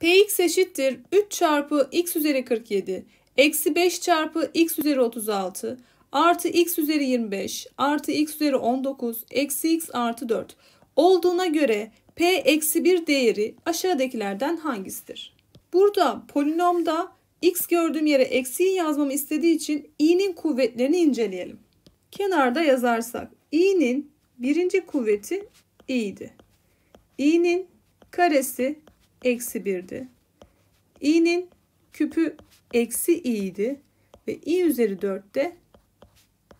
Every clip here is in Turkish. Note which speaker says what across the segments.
Speaker 1: Px eşittir 3 çarpı x üzeri 47 eksi 5 çarpı x üzeri 36 artı x üzeri 25 artı x üzeri 19 eksi x artı 4 olduğuna göre p eksi 1 değeri aşağıdakilerden hangisidir? Burada polinomda x gördüğüm yere eksiği yazmamı istediği için i'nin kuvvetlerini inceleyelim. Kenarda yazarsak i'nin birinci kuvveti i'di. i'nin karesi eksi 1'di. i'nin küpü eksi i'ydi ve i üzeri 4 de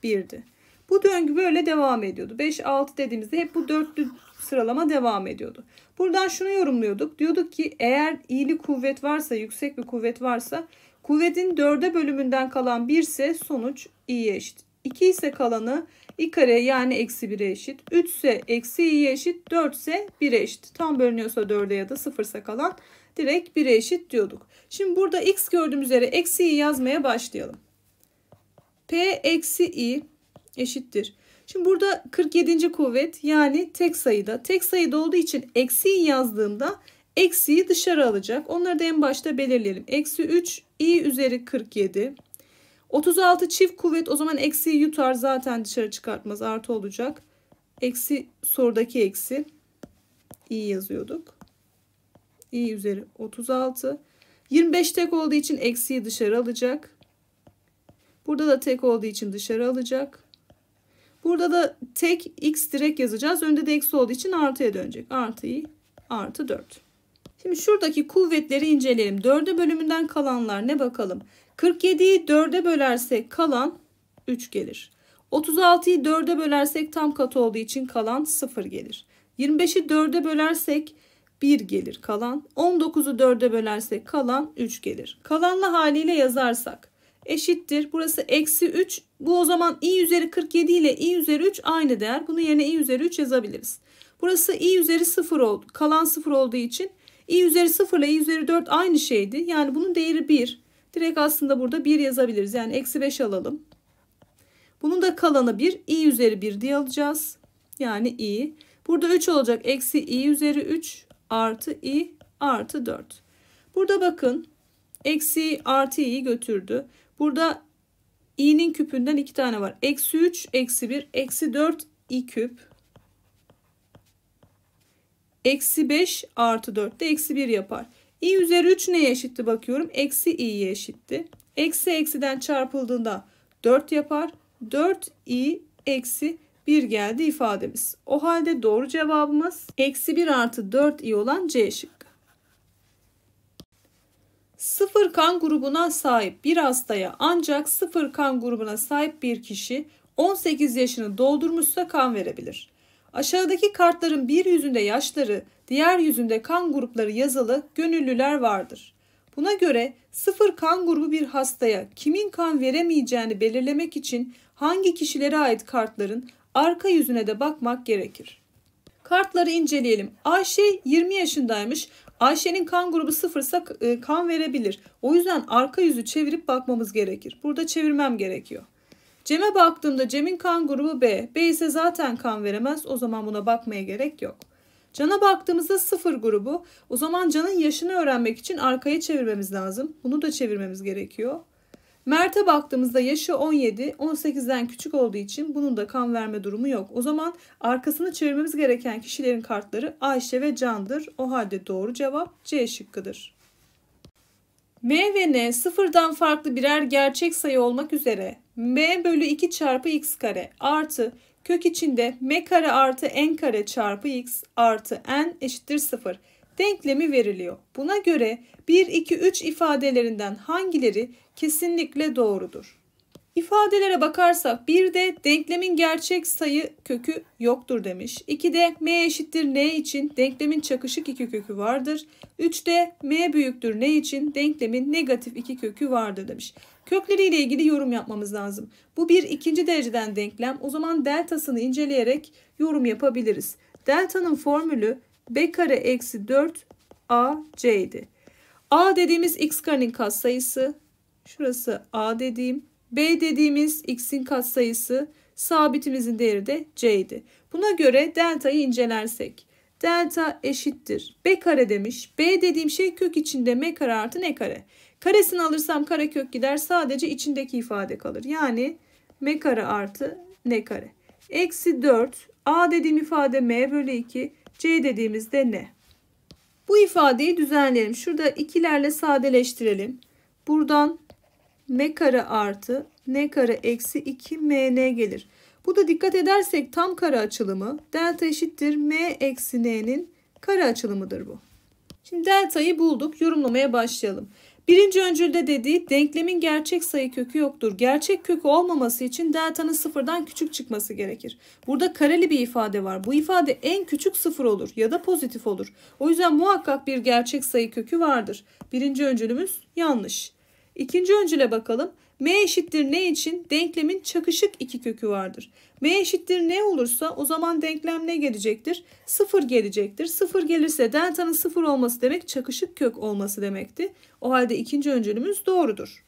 Speaker 1: 1'di. Bu döngü böyle devam ediyordu. 5, 6 dediğimizde hep bu dörtlü sıralama devam ediyordu. Buradan şunu yorumluyorduk. Diyorduk ki eğer iyili kuvvet varsa, yüksek bir kuvvet varsa kuvvetin 4'e bölümünden kalan 1 ise sonuç iyiye eşit. 2 ise kalanı i kare yani eksi 1'e eşit. 3 ise eksi i'ye eşit. 4 ise 1'e eşit. Tam bölünüyorsa 4'e ya da 0'sa kalan direkt 1'e eşit diyorduk. Şimdi burada x gördüğümüz üzere eksi i yazmaya başlayalım. p eksi i eşittir. Şimdi burada 47. kuvvet yani tek sayıda. Tek sayıda olduğu için eksi i yazdığımda eksiyi dışarı alacak. Onları da en başta belirleyelim. Eksi 3 i üzeri 47 36 çift kuvvet o zaman eksi yutar zaten dışarı çıkartmaz artı olacak. Eksi sorudaki eksi i yazıyorduk. i üzeri 36. 25 tek olduğu için eksiyi dışarı alacak. Burada da tek olduğu için dışarı alacak. Burada da tek x direkt yazacağız. Önde de eksi olduğu için artıya dönecek. Artı artı 4. Şimdi şuradaki kuvvetleri inceleyelim. 4'e bölümünden kalanlar ne bakalım. 47'yi 4'e bölersek kalan 3 gelir. 36'yı 4'e bölersek tam kat olduğu için kalan 0 gelir. 25'i 4'e bölersek 1 gelir kalan. 19'u 4'e bölersek kalan 3 gelir. Kalanla haliyle yazarsak eşittir. Burası eksi 3. Bu o zaman i üzeri 47 ile i üzeri 3 aynı değer. Bunu yerine i üzeri 3 yazabiliriz. Burası i üzeri 0 oldu. Kalan 0 olduğu için i üzeri 0 ile i üzeri 4 aynı şeydi. Yani bunun değeri 1. Direkt aslında burada 1 yazabiliriz. Yani eksi 5 alalım. Bunun da kalanı 1. i üzeri 1 diye alacağız. Yani i. Burada 3 olacak. Eksi i üzeri 3 artı i artı 4. Burada bakın eksi artı i'yi götürdü. Burada i'nin küpünden 2 tane var. Eksi 3, eksi 1, eksi 4 i küp. Eksi 5 artı 4 de eksi 1 yapar i üzeri 3 neye eşitti bakıyorum. Eksi i'ye eşitti. Eksi eksiden çarpıldığında 4 yapar. 4i eksi 1 geldi ifademiz. O halde doğru cevabımız eksi 1 artı 4i olan C şıkkı. Sıfır kan grubuna sahip bir hastaya ancak sıfır kan grubuna sahip bir kişi 18 yaşını doldurmuşsa kan verebilir. Aşağıdaki kartların bir yüzünde yaşları, diğer yüzünde kan grupları yazılı gönüllüler vardır. Buna göre sıfır kan grubu bir hastaya kimin kan veremeyeceğini belirlemek için hangi kişilere ait kartların arka yüzüne de bakmak gerekir. Kartları inceleyelim. Ayşe 20 yaşındaymış. Ayşe'nin kan grubu sıfırsa e, kan verebilir. O yüzden arka yüzü çevirip bakmamız gerekir. Burada çevirmem gerekiyor. Cem'e baktığımda Cem'in kan grubu B. B ise zaten kan veremez. O zaman buna bakmaya gerek yok. Can'a baktığımızda sıfır grubu. O zaman Can'ın yaşını öğrenmek için arkaya çevirmemiz lazım. Bunu da çevirmemiz gerekiyor. Mert'e baktığımızda yaşı 17, 18'den küçük olduğu için bunun da kan verme durumu yok. O zaman arkasını çevirmemiz gereken kişilerin kartları Ayşe ve Can'dır. O halde doğru cevap C şıkkıdır. M ve N sıfırdan farklı birer gerçek sayı olmak üzere m bölü 2 çarpı x kare artı kök içinde m kare artı n kare çarpı x artı n eşittir 0 denklemi veriliyor. Buna göre 1, 2, 3 ifadelerinden hangileri kesinlikle doğrudur? İfadelere bakarsak 1'de denklemin gerçek sayı kökü yoktur demiş. 2'de m eşittir n için denklemin çakışık iki kökü vardır. 3'de m büyüktür n için denklemin negatif iki kökü vardır demiş. Kökleriyle ilgili yorum yapmamız lazım. Bu bir ikinci dereceden denklem. O zaman deltasını inceleyerek yorum yapabiliriz. Delta'nın formülü b kare eksi 4 a c idi. A dediğimiz x karenin katsayısı. Şurası a dediğim. B dediğimiz x'in katsayısı. Sabitimizin değeri de c idi. Buna göre delta'yı incelersek delta eşittir. B kare demiş. B dediğim şey kök içinde m kare artı n kare. Karesini alırsam kök gider. Sadece içindeki ifade kalır. Yani m kare artı n kare. Eksi 4. A dediğim ifade m bölü 2. C dediğimizde n. Bu ifadeyi düzenleyelim. Şurada ikilerle sadeleştirelim. Buradan m kare artı n kare eksi 2 mn gelir. Bu da dikkat edersek tam kare açılımı delta eşittir m eksi n'nin kare açılımıdır bu. Şimdi delta'yı bulduk. Yorumlamaya başlayalım. Birinci öncülde dediği denklemin gerçek sayı kökü yoktur. Gerçek kökü olmaması için delta'nın sıfırdan küçük çıkması gerekir. Burada kareli bir ifade var. Bu ifade en küçük sıfır olur ya da pozitif olur. O yüzden muhakkak bir gerçek sayı kökü vardır. Birinci öncülümüz yanlış. İkinci öncüle bakalım. M eşittir ne için? Denklemin çakışık iki kökü vardır. M eşittir ne olursa o zaman denklem ne gelecektir? 0 gelecektir. 0 gelirse delta'nın 0 olması demek çakışık kök olması demekti. O halde ikinci öncülümüz doğrudur.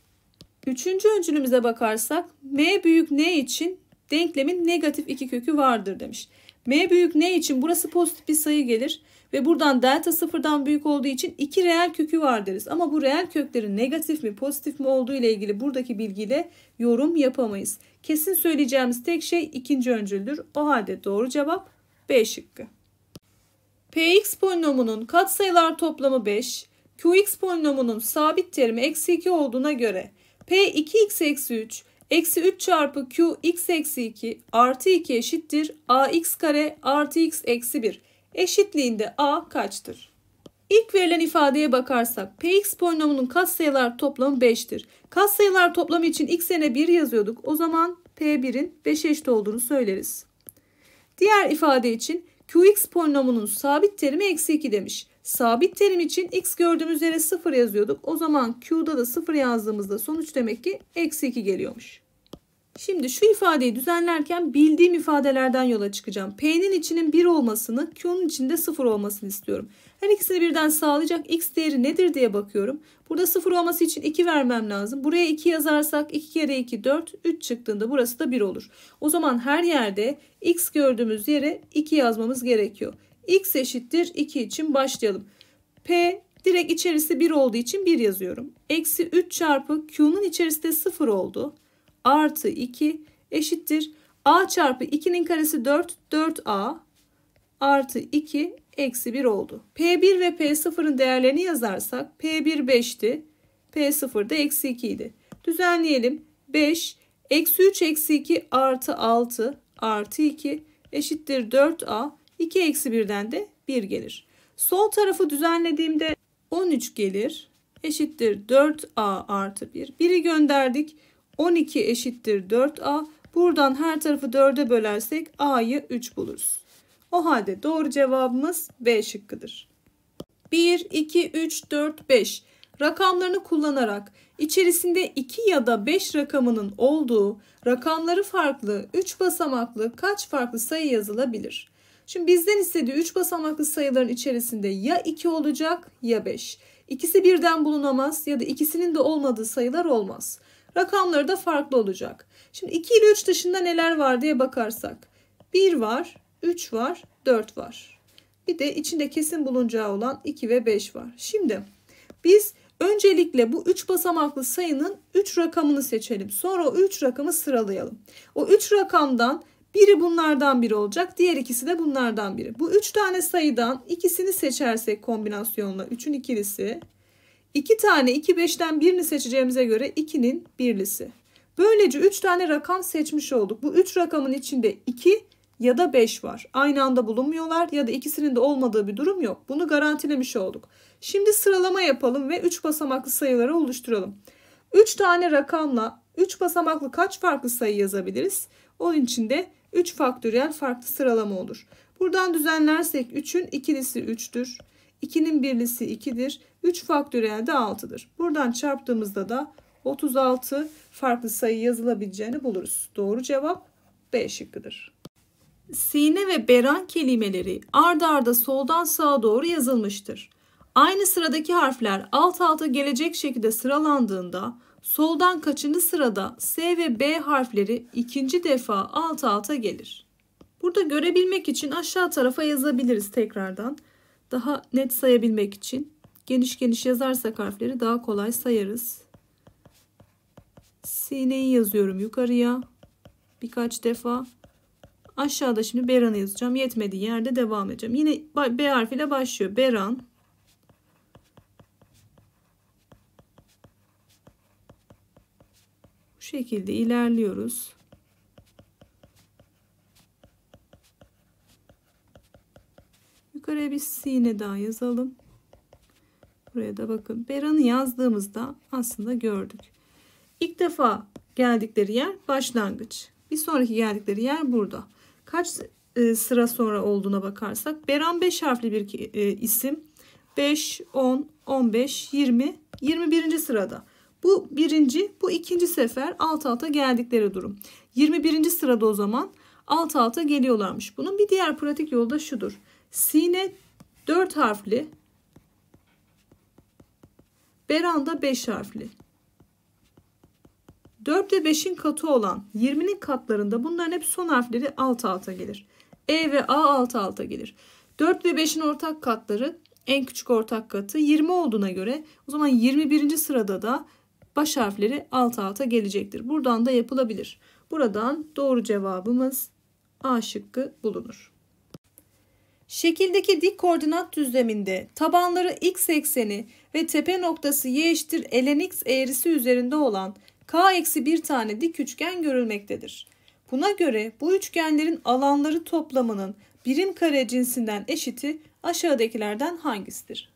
Speaker 1: Üçüncü öncülümüze bakarsak m büyük n için denklemin negatif 2 kökü vardır demiş. m büyük n için burası pozitif bir sayı gelir ve buradan delta sıfırdan büyük olduğu için iki reel kökü var deriz. Ama bu reel köklerin negatif mi pozitif mi olduğu ile ilgili buradaki bilgiyle yorum yapamayız. Kesin söyleyeceğimiz tek şey ikinci öncüldür. O halde doğru cevap B şıkkı. Px polinomunun katsayılar toplamı 5, Qx polinomunun sabit terimi eksi 2 olduğuna göre P2x eksi 3 eksi 3 çarpı Qx eksi 2 artı 2 eşittir ax kare artı x eksi 1 eşitliğinde a kaçtır? İlk verilen ifadeye bakarsak px polinomunun katsayılar toplamı 5'tir. Katsayılar toplamı için x yerine 1 yazıyorduk. O zaman p1'in 5'e eşit olduğunu söyleriz. Diğer ifade için qx polinomunun sabit terimi eksi 2 demiş. Sabit terim için x gördüğümüz yere 0 yazıyorduk. O zaman q'da da 0 yazdığımızda sonuç demek ki eksi 2 geliyormuş. Şimdi şu ifadeyi düzenlerken bildiğim ifadelerden yola çıkacağım. P'nin içinin 1 olmasını, Q'nun içinde 0 olmasını istiyorum. Her ikisini birden sağlayacak x değeri nedir diye bakıyorum. Burada 0 olması için 2 vermem lazım. Buraya 2 yazarsak 2 kere 2 4, 3 çıktığında burası da 1 olur. O zaman her yerde x gördüğümüz yere 2 yazmamız gerekiyor. x eşittir 2 için başlayalım. P direkt içerisi 1 olduğu için 1 yazıyorum. Eksi 3 çarpı Q'nun içerisinde de 0 oldu. Artı 2 eşittir. A çarpı 2'nin karesi 4, 4A artı 2 eksi 1 oldu. P1 ve P0'ın değerlerini yazarsak P1 5'ti. P0 da eksi 2 idi. Düzenleyelim. 5 eksi 3 eksi 2 artı 6 artı 2 eşittir 4A. 2 eksi 1'den de 1 gelir. Sol tarafı düzenlediğimde 13 gelir. Eşittir 4A artı 1. 1'i gönderdik. 12 eşittir 4A. Buradan her tarafı 4'e bölersek A'yı 3 buluruz. O halde doğru cevabımız B şıkkıdır. 1, 2, 3, 4, 5 rakamlarını kullanarak içerisinde 2 ya da 5 rakamının olduğu rakamları farklı 3 basamaklı kaç farklı sayı yazılabilir? Şimdi bizden istediği 3 basamaklı sayıların içerisinde ya 2 olacak ya 5. İkisi birden bulunamaz ya da ikisinin de olmadığı sayılar olmaz. Rakamları da farklı olacak. Şimdi 2 ile 3 dışında neler var diye bakarsak. 1 var, 3 var, 4 var. Bir de içinde kesin bulunacağı olan 2 ve 5 var. Şimdi biz öncelikle bu 3 basamaklı sayının 3 rakamını seçelim. Sonra o 3 rakamı sıralayalım. O 3 rakamdan biri bunlardan biri olacak. Diğer ikisi de bunlardan biri. Bu 3 tane sayıdan ikisini seçersek kombinasyonla 3'ün ikilisi. 2 iki tane 2 5'ten birini seçeceğimize göre 2'nin birlisi. Böylece 3 tane rakam seçmiş olduk. Bu 3 rakamın içinde 2 ya da 5 var. Aynı anda bulunmuyorlar ya da ikisinin de olmadığı bir durum yok. Bunu garantilemiş olduk. Şimdi sıralama yapalım ve 3 basamaklı sayıları oluşturalım. 3 tane rakamla 3 basamaklı kaç farklı sayı yazabiliriz? Onun için de 3 faktöriyel farklı sıralama olur. Buradan düzenlersek 3'ün ikilisi 3'tür. 2'nin birlisi 2'dir. 3 faktöriyel de 6'dır. Buradan çarptığımızda da 36 farklı sayı yazılabileceğini buluruz. Doğru cevap B şıkkıdır sine ve beran kelimeleri ardarda arda soldan sağa doğru yazılmıştır. Aynı sıradaki harfler alt alta gelecek şekilde sıralandığında soldan kaçıncı sırada S ve B harfleri ikinci defa alt alta gelir. Burada görebilmek için aşağı tarafa yazabiliriz tekrardan. Daha net sayabilmek için geniş geniş yazarsak harfleri daha kolay sayarız. Sineyi yazıyorum yukarıya birkaç defa. Aşağıda şimdi Beran'ı yazacağım. Yetmediği yerde devam edeceğim. Yine B harfiyle başlıyor. Beran. Bu şekilde ilerliyoruz. Yukarıya bir sine daha yazalım. Buraya da bakın. Beran'ı yazdığımızda aslında gördük. İlk defa geldikleri yer başlangıç. Bir sonraki geldikleri yer burada kaç e, sıra sonra olduğuna bakarsak Beran 5 harfli bir e, isim. 5, 10, 15, 20, 21. sırada. Bu birinci, bu ikinci sefer alt alta geldikleri durum. 21. sırada o zaman alt alta geliyorlarmış. Bunun bir diğer pratik yolu da şudur. Sine 4 harfli, Beran da 5 harfli. 4 ve 5'in katı olan 20'nin katlarında bunların hep son harfleri alt alta gelir. E ve A alt alta gelir. 4 ve 5'in ortak katları en küçük ortak katı 20 olduğuna göre o zaman 21. sırada da baş harfleri alt alta gelecektir. Buradan da yapılabilir. Buradan doğru cevabımız A şıkkı bulunur. Şekildeki dik koordinat düzleminde tabanları x ekseni ve tepe noktası y eşittir ln x eğrisi üzerinde olan k eksi bir tane dik üçgen görülmektedir. Buna göre bu üçgenlerin alanları toplamının birim kare cinsinden eşiti aşağıdakilerden hangisidir?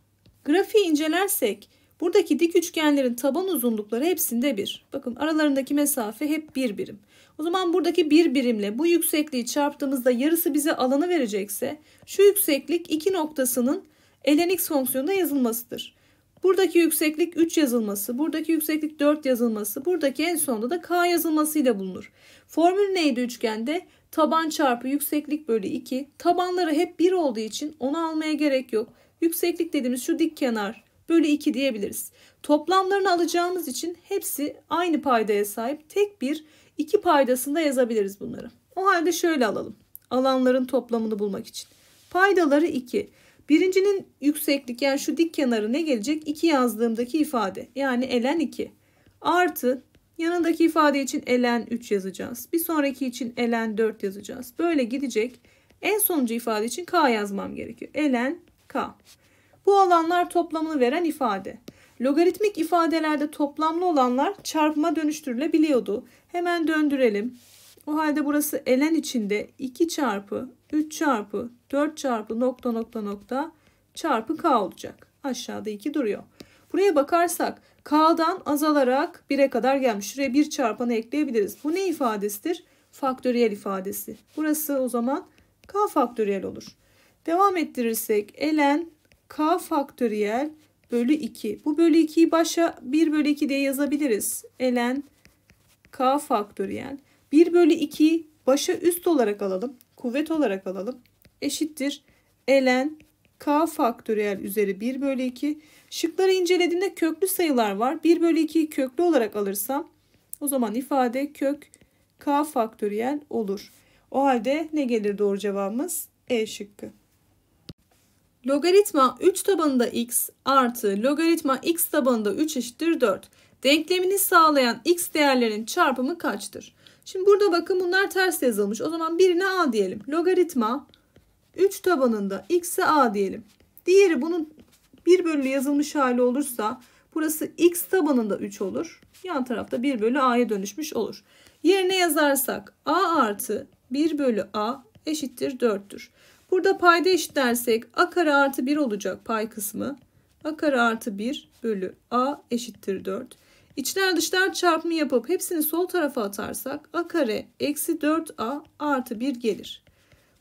Speaker 1: Grafiği incelersek buradaki dik üçgenlerin taban uzunlukları hepsinde bir. Bakın aralarındaki mesafe hep bir birim. O zaman buradaki bir birimle bu yüksekliği çarptığımızda yarısı bize alanı verecekse şu yükseklik iki noktasının ln x fonksiyonunda yazılmasıdır. Buradaki yükseklik 3 yazılması, buradaki yükseklik 4 yazılması, buradaki en sonunda da k yazılmasıyla bulunur. Formül neydi üçgende? Taban çarpı yükseklik bölü 2. Tabanları hep 1 olduğu için onu almaya gerek yok. Yükseklik dediğimiz şu dik kenar bölü 2 diyebiliriz. Toplamlarını alacağımız için hepsi aynı paydaya sahip. Tek bir 2 paydasında yazabiliriz bunları. O halde şöyle alalım. Alanların toplamını bulmak için. Paydaları 2. Birincinin yükseklik yani şu dik kenarı ne gelecek? 2 yazdığımdaki ifade yani elen 2 artı yanındaki ifade için elen 3 yazacağız. Bir sonraki için elen 4 yazacağız. Böyle gidecek. En sonuncu ifade için k yazmam gerekiyor. Elen k. Bu alanlar toplamını veren ifade. Logaritmik ifadelerde toplamlı olanlar çarpma dönüştürülebiliyordu. Hemen döndürelim. O halde burası elen içinde 2 çarpı 3 çarpı 4 çarpı nokta nokta nokta çarpı k olacak. Aşağıda 2 duruyor. Buraya bakarsak k'dan azalarak 1'e kadar gelmiş. Şuraya 1 çarpanı ekleyebiliriz. Bu ne ifadesidir? Faktöriyel ifadesi. Burası o zaman k faktöriyel olur. Devam ettirirsek ln k faktöriyel bölü 2. Bu bölü 2'yi başa 1 bölü 2 diye yazabiliriz. ln k faktöriyel. 1 bölü 2 başa üst olarak alalım kuvvet olarak alalım. Eşittir ln k faktöriyel üzeri 1 bölü 2. Şıkları incelediğimde köklü sayılar var. 1 bölü 2'yi köklü olarak alırsam o zaman ifade kök k faktöriyel olur. O halde ne gelir doğru cevabımız? E şıkkı. Logaritma 3 tabanında x artı logaritma x tabanında 3 eşittir 4. Denklemini sağlayan x değerlerin çarpımı kaçtır? Şimdi burada bakın bunlar ters yazılmış. O zaman birine a diyelim. Logaritma 3 tabanında x'e a diyelim. Diğeri bunun 1 bölü yazılmış hali olursa burası x tabanında 3 olur. Yan tarafta 1 bölü a'ya dönüşmüş olur. Yerine yazarsak a artı 1 bölü a eşittir 4'tür. Burada payda dersek a kare artı 1 olacak pay kısmı. a kare artı 1 bölü a eşittir 4. İçler dışlar çarpımı yapıp hepsini sol tarafa atarsak a kare eksi 4a artı 1 gelir.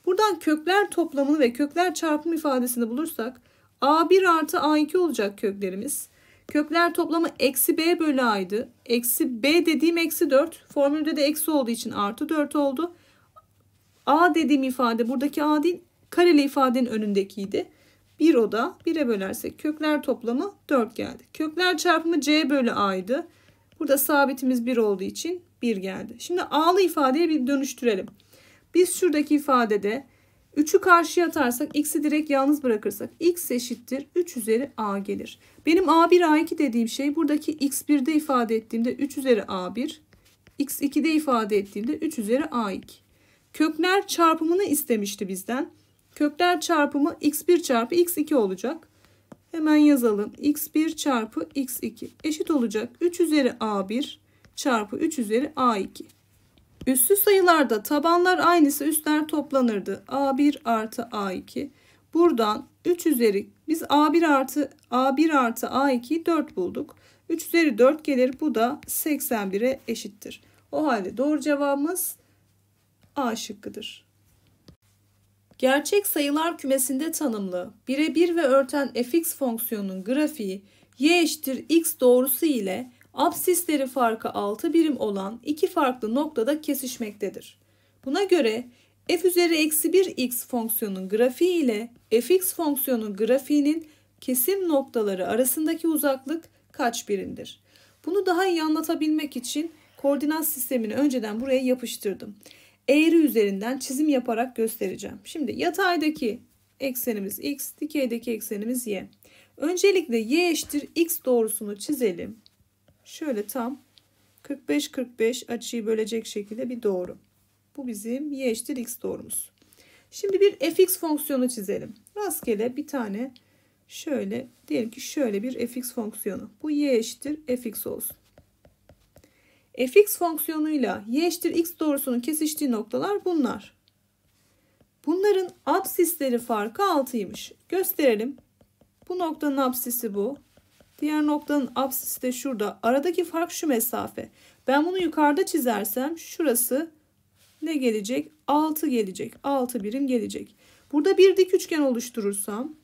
Speaker 1: Buradan kökler toplamını ve kökler çarpımı ifadesini bulursak a1 artı a2 olacak köklerimiz. Kökler toplamı eksi b bölü a'ydı. Eksi b dediğim eksi 4. Formülde de eksi olduğu için artı 4 oldu. a dediğim ifade buradaki a değil kareli ifadenin önündekiydi. 1 oda da 1'e bölersek kökler toplamı 4 geldi. Kökler çarpımı c bölü a'ydı. Burada sabitimiz 1 olduğu için 1 geldi. Şimdi a'lı ifadeye bir dönüştürelim. Biz şuradaki ifadede 3'ü karşıya atarsak x'i direkt yalnız bırakırsak x eşittir 3 üzeri a gelir. Benim a1 a2 dediğim şey buradaki x1'de ifade ettiğimde 3 üzeri a1 x2'de ifade ettiğimde 3 üzeri a2. Kökler çarpımını istemişti bizden. Kökler çarpımı x1 çarpı x2 olacak. Hemen yazalım. x1 çarpı x2 eşit olacak. 3 üzeri a1 çarpı 3 üzeri a2. Üstü sayılarda tabanlar aynısı üstler toplanırdı. a1 artı a2. Buradan 3 üzeri biz a1 artı a1 artı a2'yi 4 bulduk. 3 üzeri 4 gelir. Bu da 81'e eşittir. O halde doğru cevabımız A şıkkıdır. Gerçek sayılar kümesinde tanımlı birebir ve örten fx fonksiyonunun grafiği y eşittir x doğrusu ile absisleri farkı 6 birim olan iki farklı noktada kesişmektedir. Buna göre f üzeri eksi 1 x fonksiyonun grafiği ile fx fonksiyonun grafiğinin kesim noktaları arasındaki uzaklık kaç birimdir? Bunu daha iyi anlatabilmek için koordinat sistemini önceden buraya yapıştırdım eğri üzerinden çizim yaparak göstereceğim. Şimdi yataydaki eksenimiz x, dikeydeki eksenimiz y. Öncelikle y eşittir x doğrusunu çizelim. Şöyle tam 45-45 açıyı bölecek şekilde bir doğru. Bu bizim y eşittir x doğrumuz. Şimdi bir fx fonksiyonu çizelim. Rastgele bir tane şöyle diyelim ki şöyle bir fx fonksiyonu. Bu y eşittir fx olsun fx fonksiyonuyla y eşittir x doğrusunun kesiştiği noktalar bunlar. Bunların absisleri farkı 6'ymış. Gösterelim. Bu noktanın absisi bu. Diğer noktanın absisi de şurada. Aradaki fark şu mesafe. Ben bunu yukarıda çizersem şurası ne gelecek? 6 gelecek. 6 birim gelecek. Burada bir dik üçgen oluşturursam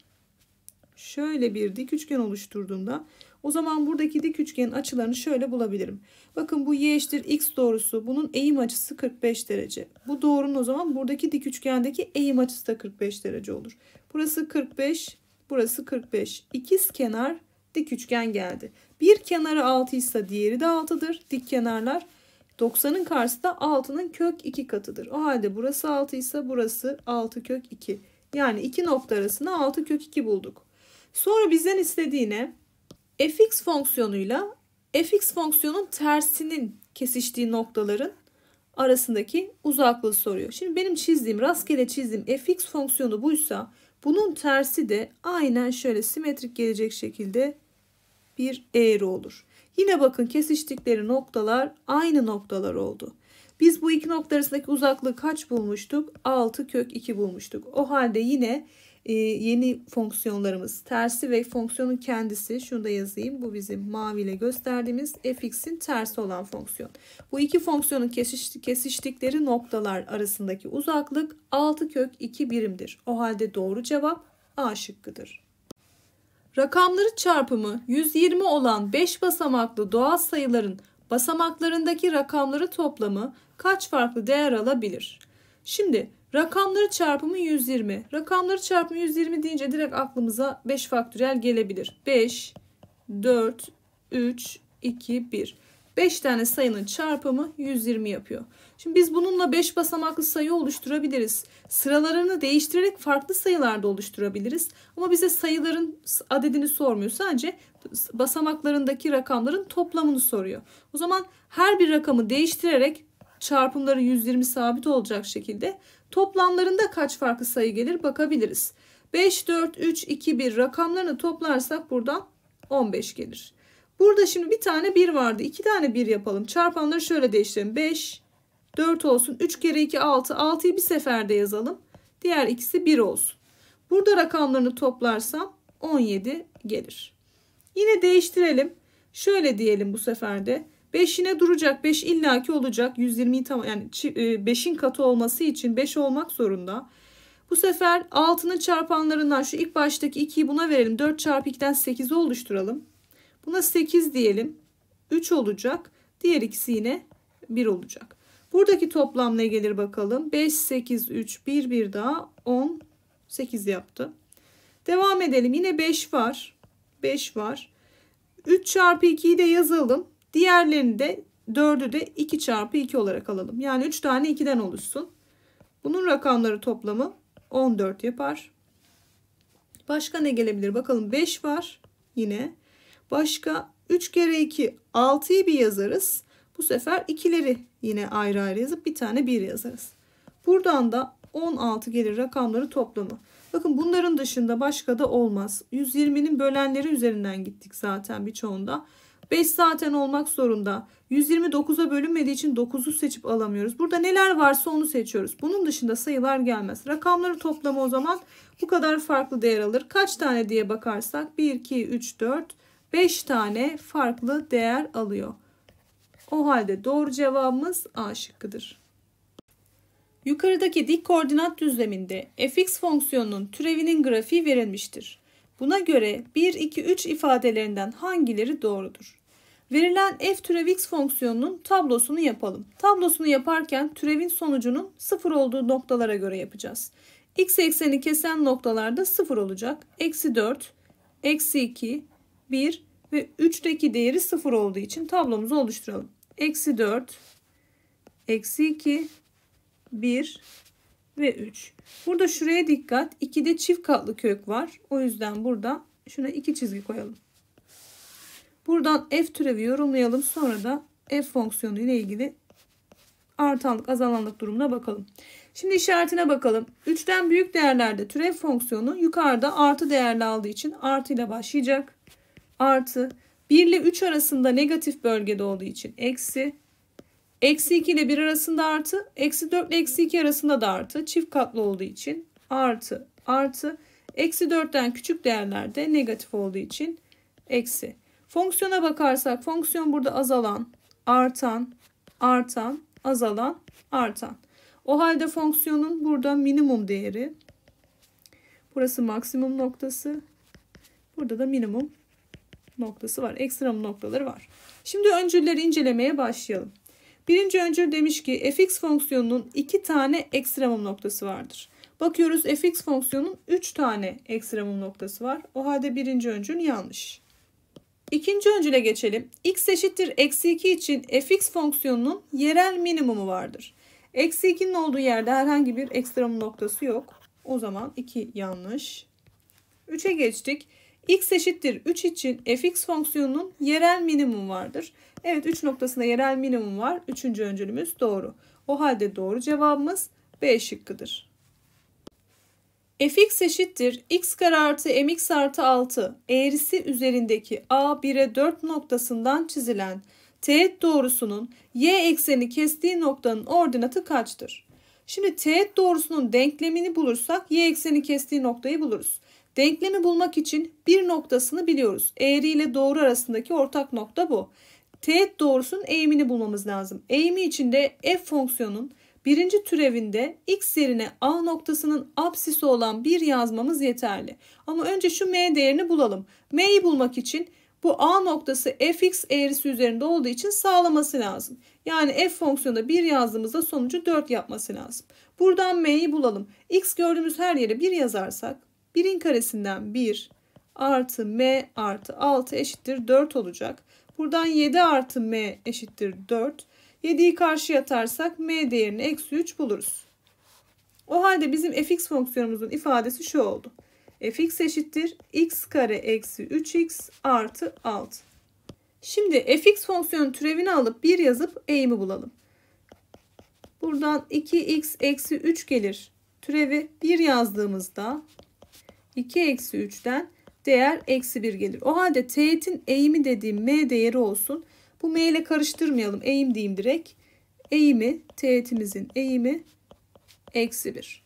Speaker 1: şöyle bir dik üçgen oluşturduğumda o zaman buradaki dik üçgenin açılarını şöyle bulabilirim. Bakın bu y eşittir x doğrusu. Bunun eğim açısı 45 derece. Bu doğrunun o zaman buradaki dik üçgendeki eğim açısı da 45 derece olur. Burası 45, burası 45. İkiz kenar dik üçgen geldi. Bir kenarı 6 ise diğeri de 6'dır. Dik kenarlar 90'ın karşısı da 6'nın kök 2 katıdır. O halde burası 6 ise burası 6 kök 2. Yani iki nokta arasında 6 kök 2 bulduk. Sonra bizden istediğine fx fonksiyonuyla fx fonksiyonun tersinin kesiştiği noktaların arasındaki uzaklığı soruyor. Şimdi benim çizdiğim, rastgele çizdiğim fx fonksiyonu buysa bunun tersi de aynen şöyle simetrik gelecek şekilde bir eğri olur. Yine bakın kesiştikleri noktalar aynı noktalar oldu. Biz bu iki nokta arasındaki uzaklığı kaç bulmuştuk? 6 kök 2 bulmuştuk. O halde yine ee, yeni fonksiyonlarımız tersi ve fonksiyonun kendisi şunu da yazayım bu bizim maviyle gösterdiğimiz fx'in tersi olan fonksiyon. Bu iki fonksiyonun kesiştikleri noktalar arasındaki uzaklık 6 kök 2 birimdir. O halde doğru cevap A şıkkıdır. Rakamları çarpımı 120 olan 5 basamaklı doğal sayıların basamaklarındaki rakamları toplamı kaç farklı değer alabilir? Şimdi Rakamları çarpımı 120. Rakamları çarpımı 120 deyince direkt aklımıza 5 faktöriyel gelebilir. 5, 4, 3, 2, 1. 5 tane sayının çarpımı 120 yapıyor. Şimdi biz bununla 5 basamaklı sayı oluşturabiliriz. Sıralarını değiştirerek farklı sayılarda oluşturabiliriz. Ama bize sayıların adedini sormuyor. Sadece basamaklarındaki rakamların toplamını soruyor. O zaman her bir rakamı değiştirerek çarpımları 120 sabit olacak şekilde Toplamlarında kaç farklı sayı gelir bakabiliriz. 5, 4, 3, 2, 1 rakamlarını toplarsak buradan 15 gelir. Burada şimdi bir tane 1 vardı. 2 tane 1 yapalım. Çarpanları şöyle değiştirelim. 5, 4 olsun. 3 kere 2, 6. 6'yı bir seferde yazalım. Diğer ikisi 1 olsun. Burada rakamlarını toplarsam 17 gelir. Yine değiştirelim. Şöyle diyelim bu sefer de. 5 yine duracak. 5 illaki olacak. 120'yi tam yani 5'in e, katı olması için 5 olmak zorunda. Bu sefer 6'nın çarpanlarından şu ilk baştaki 2'yi buna verelim. 4 çarpı 2'den 8'i oluşturalım. Buna 8 diyelim. 3 olacak. Diğer ikisi yine 1 olacak. Buradaki toplam ne gelir bakalım. 5, 8, 3, 1, 1 daha 10, 8 yaptı. Devam edelim. Yine 5 var. 5 var. 3 çarpı 2'yi de yazalım. Diğerlerini de 4'ü de 2 çarpı 2 olarak alalım. Yani 3 tane 2'den oluşsun. Bunun rakamları toplamı 14 yapar. Başka ne gelebilir? Bakalım 5 var yine. Başka 3 kere 2 6'yı bir yazarız. Bu sefer ikileri yine ayrı ayrı yazıp bir tane 1 yazarız. Buradan da 16 gelir rakamları toplamı. Bakın bunların dışında başka da olmaz. 120'nin bölenleri üzerinden gittik zaten birçoğunda. 5 zaten olmak zorunda. 129'a bölünmediği için 9'u seçip alamıyoruz. Burada neler varsa onu seçiyoruz. Bunun dışında sayılar gelmez. Rakamları toplamı o zaman bu kadar farklı değer alır. Kaç tane diye bakarsak 1, 2, 3, 4, 5 tane farklı değer alıyor. O halde doğru cevabımız A şıkkıdır. Yukarıdaki dik koordinat düzleminde fx fonksiyonunun türevinin grafiği verilmiştir. Buna göre 1, 2, 3 ifadelerinden hangileri doğrudur? Verilen f türev x fonksiyonunun tablosunu yapalım. Tablosunu yaparken türevin sonucunun sıfır olduğu noktalara göre yapacağız. X ekseni kesen noktalarda sıfır olacak. Eksi 4, eksi 2, 1 ve 3'teki değeri sıfır olduğu için tablomuzu oluşturalım. Eksi 4, eksi 2, 1 ve 3. Burada şuraya dikkat. 2'de çift katlı kök var. O yüzden burada şuna 2 çizgi koyalım. Buradan f türevi yorumlayalım. Sonra da f fonksiyonu ile ilgili artanlık azalanlık durumuna bakalım. Şimdi işaretine bakalım. 3'ten büyük değerlerde türev fonksiyonu yukarıda artı değerli aldığı için artı ile başlayacak. Artı 1 ile 3 arasında negatif bölgede olduğu için eksi. Eksi 2 ile 1 arasında artı. Eksi 4 ile eksi 2 arasında da artı. Çift katlı olduğu için artı artı. Eksi 4'ten küçük değerlerde negatif olduğu için eksi. Fonksiyona bakarsak fonksiyon burada azalan, artan, artan, azalan, artan. O halde fonksiyonun burada minimum değeri. Burası maksimum noktası. Burada da minimum noktası var. Ekstrem noktaları var. Şimdi öncülleri incelemeye başlayalım. Birinci öncül demiş ki fx fonksiyonunun iki tane ekstremum noktası vardır. Bakıyoruz fx fonksiyonunun üç tane ekstremum noktası var. O halde birinci öncül yanlış. İkinci öncüle geçelim. x eşittir eksi 2 için fx fonksiyonunun yerel minimumu vardır. Eksi 2'nin olduğu yerde herhangi bir ekstremum noktası yok. O zaman 2 yanlış. 3'e geçtik. x eşittir 3 için fx fonksiyonunun yerel minimum vardır. Evet 3 noktasında yerel minimum var. Üçüncü öncülümüz doğru. O halde doğru cevabımız B şıkkıdır fx eşittir x kare artı mx artı 6 eğrisi üzerindeki a 1'e 4 noktasından çizilen teğet doğrusunun y ekseni kestiği noktanın ordinatı kaçtır? Şimdi teğet doğrusunun denklemini bulursak y ekseni kestiği noktayı buluruz. Denklemi bulmak için bir noktasını biliyoruz. Eğri ile doğru arasındaki ortak nokta bu. Teğet doğrusunun eğimini bulmamız lazım. Eğimi için de f fonksiyonun Birinci türevinde x yerine a noktasının apsisi olan bir yazmamız yeterli. Ama önce şu m değerini bulalım. m'yi bulmak için bu a noktası fx eğrisi üzerinde olduğu için sağlaması lazım. Yani f fonksiyonunda 1 yazdığımızda sonucu 4 yapması lazım. Buradan m'yi bulalım. x gördüğümüz her yere 1 yazarsak 1'in karesinden 1 artı m artı 6 eşittir 4 olacak. Buradan 7 artı m eşittir 4. 7'yi karşıya atarsak m değerini eksi 3 buluruz. O halde bizim fx fonksiyonumuzun ifadesi şu oldu. fx eşittir x kare eksi 3x artı 6. Şimdi fx fonksiyonun türevini alıp 1 yazıp eğimi bulalım. Buradan 2x eksi 3 gelir. Türevi 1 yazdığımızda 2 eksi 3'ten değer eksi 1 gelir. O halde teğetin eğimi dediğim m değeri olsun. Bu M ile karıştırmayalım. Eğim diyeyim direkt. Eğimi, teğetimizin eğimi eksi 1.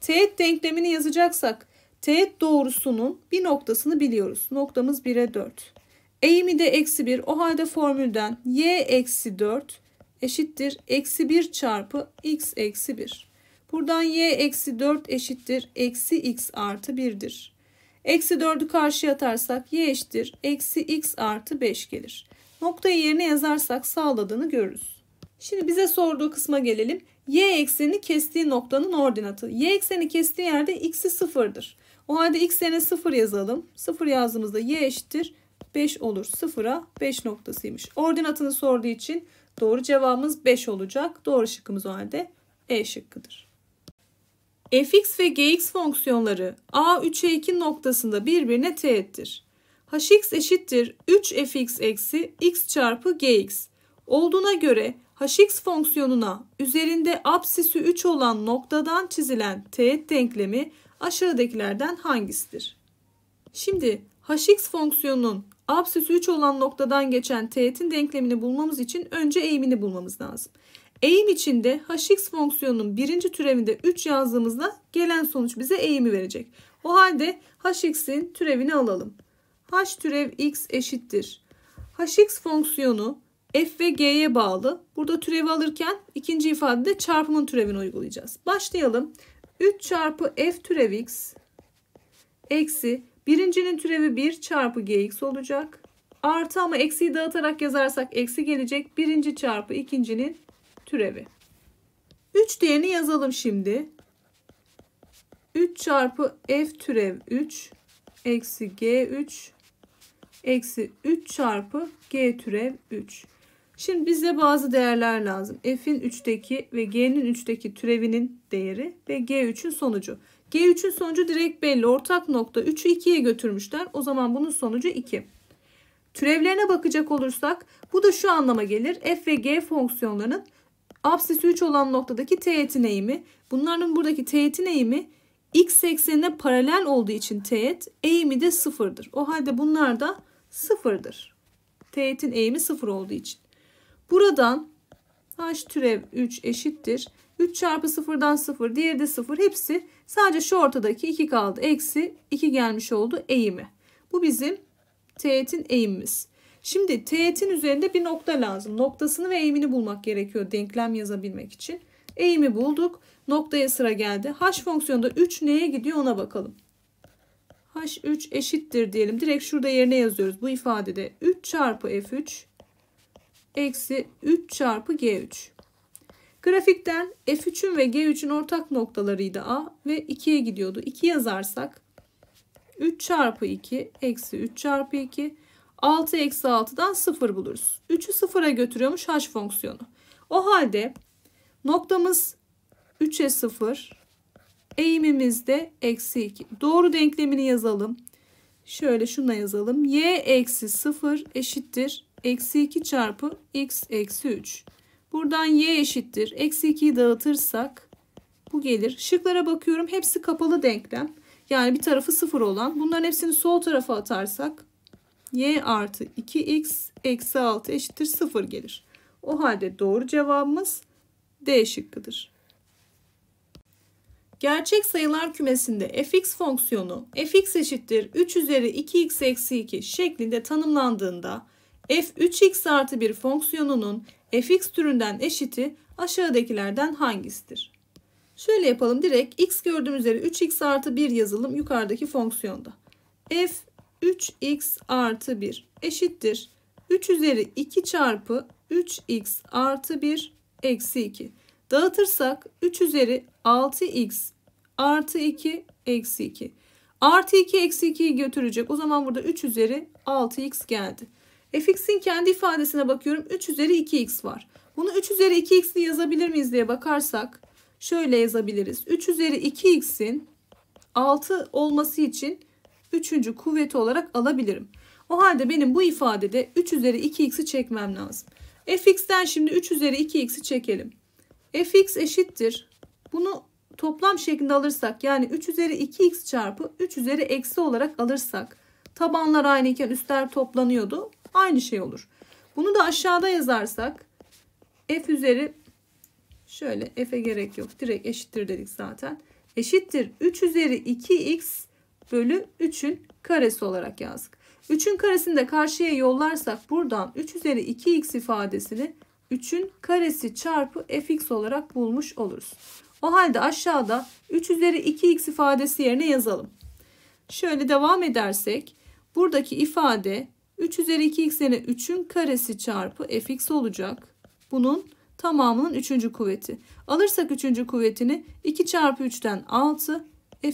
Speaker 1: Teğet denklemini yazacaksak teğet doğrusunun bir noktasını biliyoruz. Noktamız 1'e 4. Eğimi de eksi 1. O halde formülden y eksi 4 eşittir. Eksi 1 çarpı x eksi 1. Buradan y eksi 4 eşittir. Eksi x artı 1'dir. Eksi 4'ü karşıya atarsak y eşittir. Eksi x artı 5 gelir noktayı yerine yazarsak sağladığını görürüz. Şimdi bize sorduğu kısma gelelim. Y eksenini kestiği noktanın ordinatı. Y ekseni kestiği yerde x'i sıfırdır. O halde x yerine 0 yazalım. 0 yazdığımızda y eşittir 5 olur. 0'a 5 noktasıymış. Ordinatını sorduğu için doğru cevabımız 5 olacak. Doğru şıkkımız o halde E şıkkıdır. fx ve gx fonksiyonları a3'e 2 noktasında birbirine teğettir hx eşittir 3fx eksi x çarpı gx olduğuna göre hx fonksiyonuna üzerinde absisi 3 olan noktadan çizilen teğet denklemi aşağıdakilerden hangisidir? Şimdi hx fonksiyonunun absisi 3 olan noktadan geçen teğetin denklemini bulmamız için önce eğimini bulmamız lazım. Eğim içinde hx fonksiyonunun birinci türevinde 3 yazdığımızda gelen sonuç bize eğimi verecek. O halde hx'in türevini alalım h türev x eşittir. hx fonksiyonu f ve g'ye bağlı. Burada türevi alırken ikinci ifadede çarpımın türevini uygulayacağız. Başlayalım. 3 çarpı f türev x eksi birincinin türevi 1 çarpı gx olacak. Artı ama eksiyi dağıtarak yazarsak eksi gelecek. Birinci çarpı ikincinin türevi. 3 değerini yazalım şimdi. 3 çarpı f türev 3 eksi g3 eksi 3 çarpı g türev 3. Şimdi bize bazı değerler lazım. F'in 3'teki ve G'nin 3'teki türevinin değeri ve G3'ün sonucu. G3'ün sonucu direkt belli. Ortak nokta 3'ü 2'ye götürmüşler. O zaman bunun sonucu 2. Türevlerine bakacak olursak bu da şu anlama gelir. F ve G fonksiyonlarının absis 3 olan noktadaki teğetin eğimi. Bunların buradaki teğetin eğimi x eksenine paralel olduğu için teğet eğimi de sıfırdır. O halde bunlar da sıfırdır. Teğetin eğimi sıfır olduğu için. Buradan h türev 3 eşittir. 3 çarpı sıfırdan sıfır, diğeri de sıfır. Hepsi sadece şu ortadaki 2 kaldı. Eksi 2 gelmiş oldu eğimi. Bu bizim teğetin eğimimiz. Şimdi teğetin üzerinde bir nokta lazım. Noktasını ve eğimini bulmak gerekiyor denklem yazabilmek için. Eğimi bulduk. Noktaya sıra geldi. H fonksiyonda 3 neye gidiyor ona bakalım. H3 eşittir diyelim. Direkt şurada yerine yazıyoruz. Bu ifadede 3 çarpı F3 eksi 3 çarpı G3. Grafikten F3'ün ve G3'ün ortak noktalarıydı A ve 2'ye gidiyordu. 2 yazarsak 3 çarpı 2 eksi 3 çarpı 2 6 eksi 6'dan 0 buluruz. 3'ü 0'a götürüyormuş h fonksiyonu. O halde noktamız 3'e 0 Eğimimiz de eksi 2. Doğru denklemini yazalım. Şöyle şuna yazalım. Y eksi 0 eşittir. Eksi 2 çarpı x eksi 3. Buradan y eşittir. Eksi 2'yi dağıtırsak bu gelir. Şıklara bakıyorum. Hepsi kapalı denklem. Yani bir tarafı 0 olan. Bunların hepsini sol tarafa atarsak y artı 2x eksi 6 eşittir 0 gelir. O halde doğru cevabımız D şıkkıdır. Gerçek sayılar kümesinde fx fonksiyonu fx eşittir 3 üzeri 2x eksi 2 şeklinde tanımlandığında f3x artı 1 fonksiyonunun fx türünden eşiti aşağıdakilerden hangisidir? Şöyle yapalım direkt x gördüğüm üzere 3x artı 1 yazalım yukarıdaki fonksiyonda. f 3x artı 1 eşittir 3 üzeri 2 çarpı 3x artı 1 eksi 2. Dağıtırsak 3 üzeri 6x artı 2 eksi 2. Artı 2 eksi 2'yi götürecek. O zaman burada 3 üzeri 6x geldi. fx'in kendi ifadesine bakıyorum. 3 üzeri 2x var. Bunu 3 üzeri 2x'li yazabilir miyiz diye bakarsak şöyle yazabiliriz. 3 üzeri 2x'in 6 olması için 3. kuvveti olarak alabilirim. O halde benim bu ifadede 3 üzeri 2x'i çekmem lazım. Fx'den şimdi 3 üzeri 2x'i çekelim fx eşittir. Bunu toplam şeklinde alırsak yani 3 üzeri 2x çarpı 3 üzeri eksi olarak alırsak tabanlar aynıyken üstler toplanıyordu. Aynı şey olur. Bunu da aşağıda yazarsak f üzeri şöyle f'e gerek yok. Direkt eşittir dedik zaten. Eşittir 3 üzeri 2x bölü 3'ün karesi olarak yazdık. 3'ün karesini de karşıya yollarsak buradan 3 üzeri 2x ifadesini 3'ün karesi çarpı fx olarak bulmuş oluruz. O halde aşağıda 3 üzeri 2x ifadesi yerine yazalım. Şöyle devam edersek buradaki ifade 3 üzeri 2x yerine 3'ün karesi çarpı fx olacak. Bunun tamamının 3. kuvveti. Alırsak 3. kuvvetini 2 çarpı 3'ten 6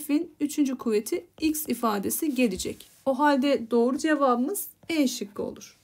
Speaker 1: f'in 3. kuvveti x ifadesi gelecek. O halde doğru cevabımız E şıkkı olur.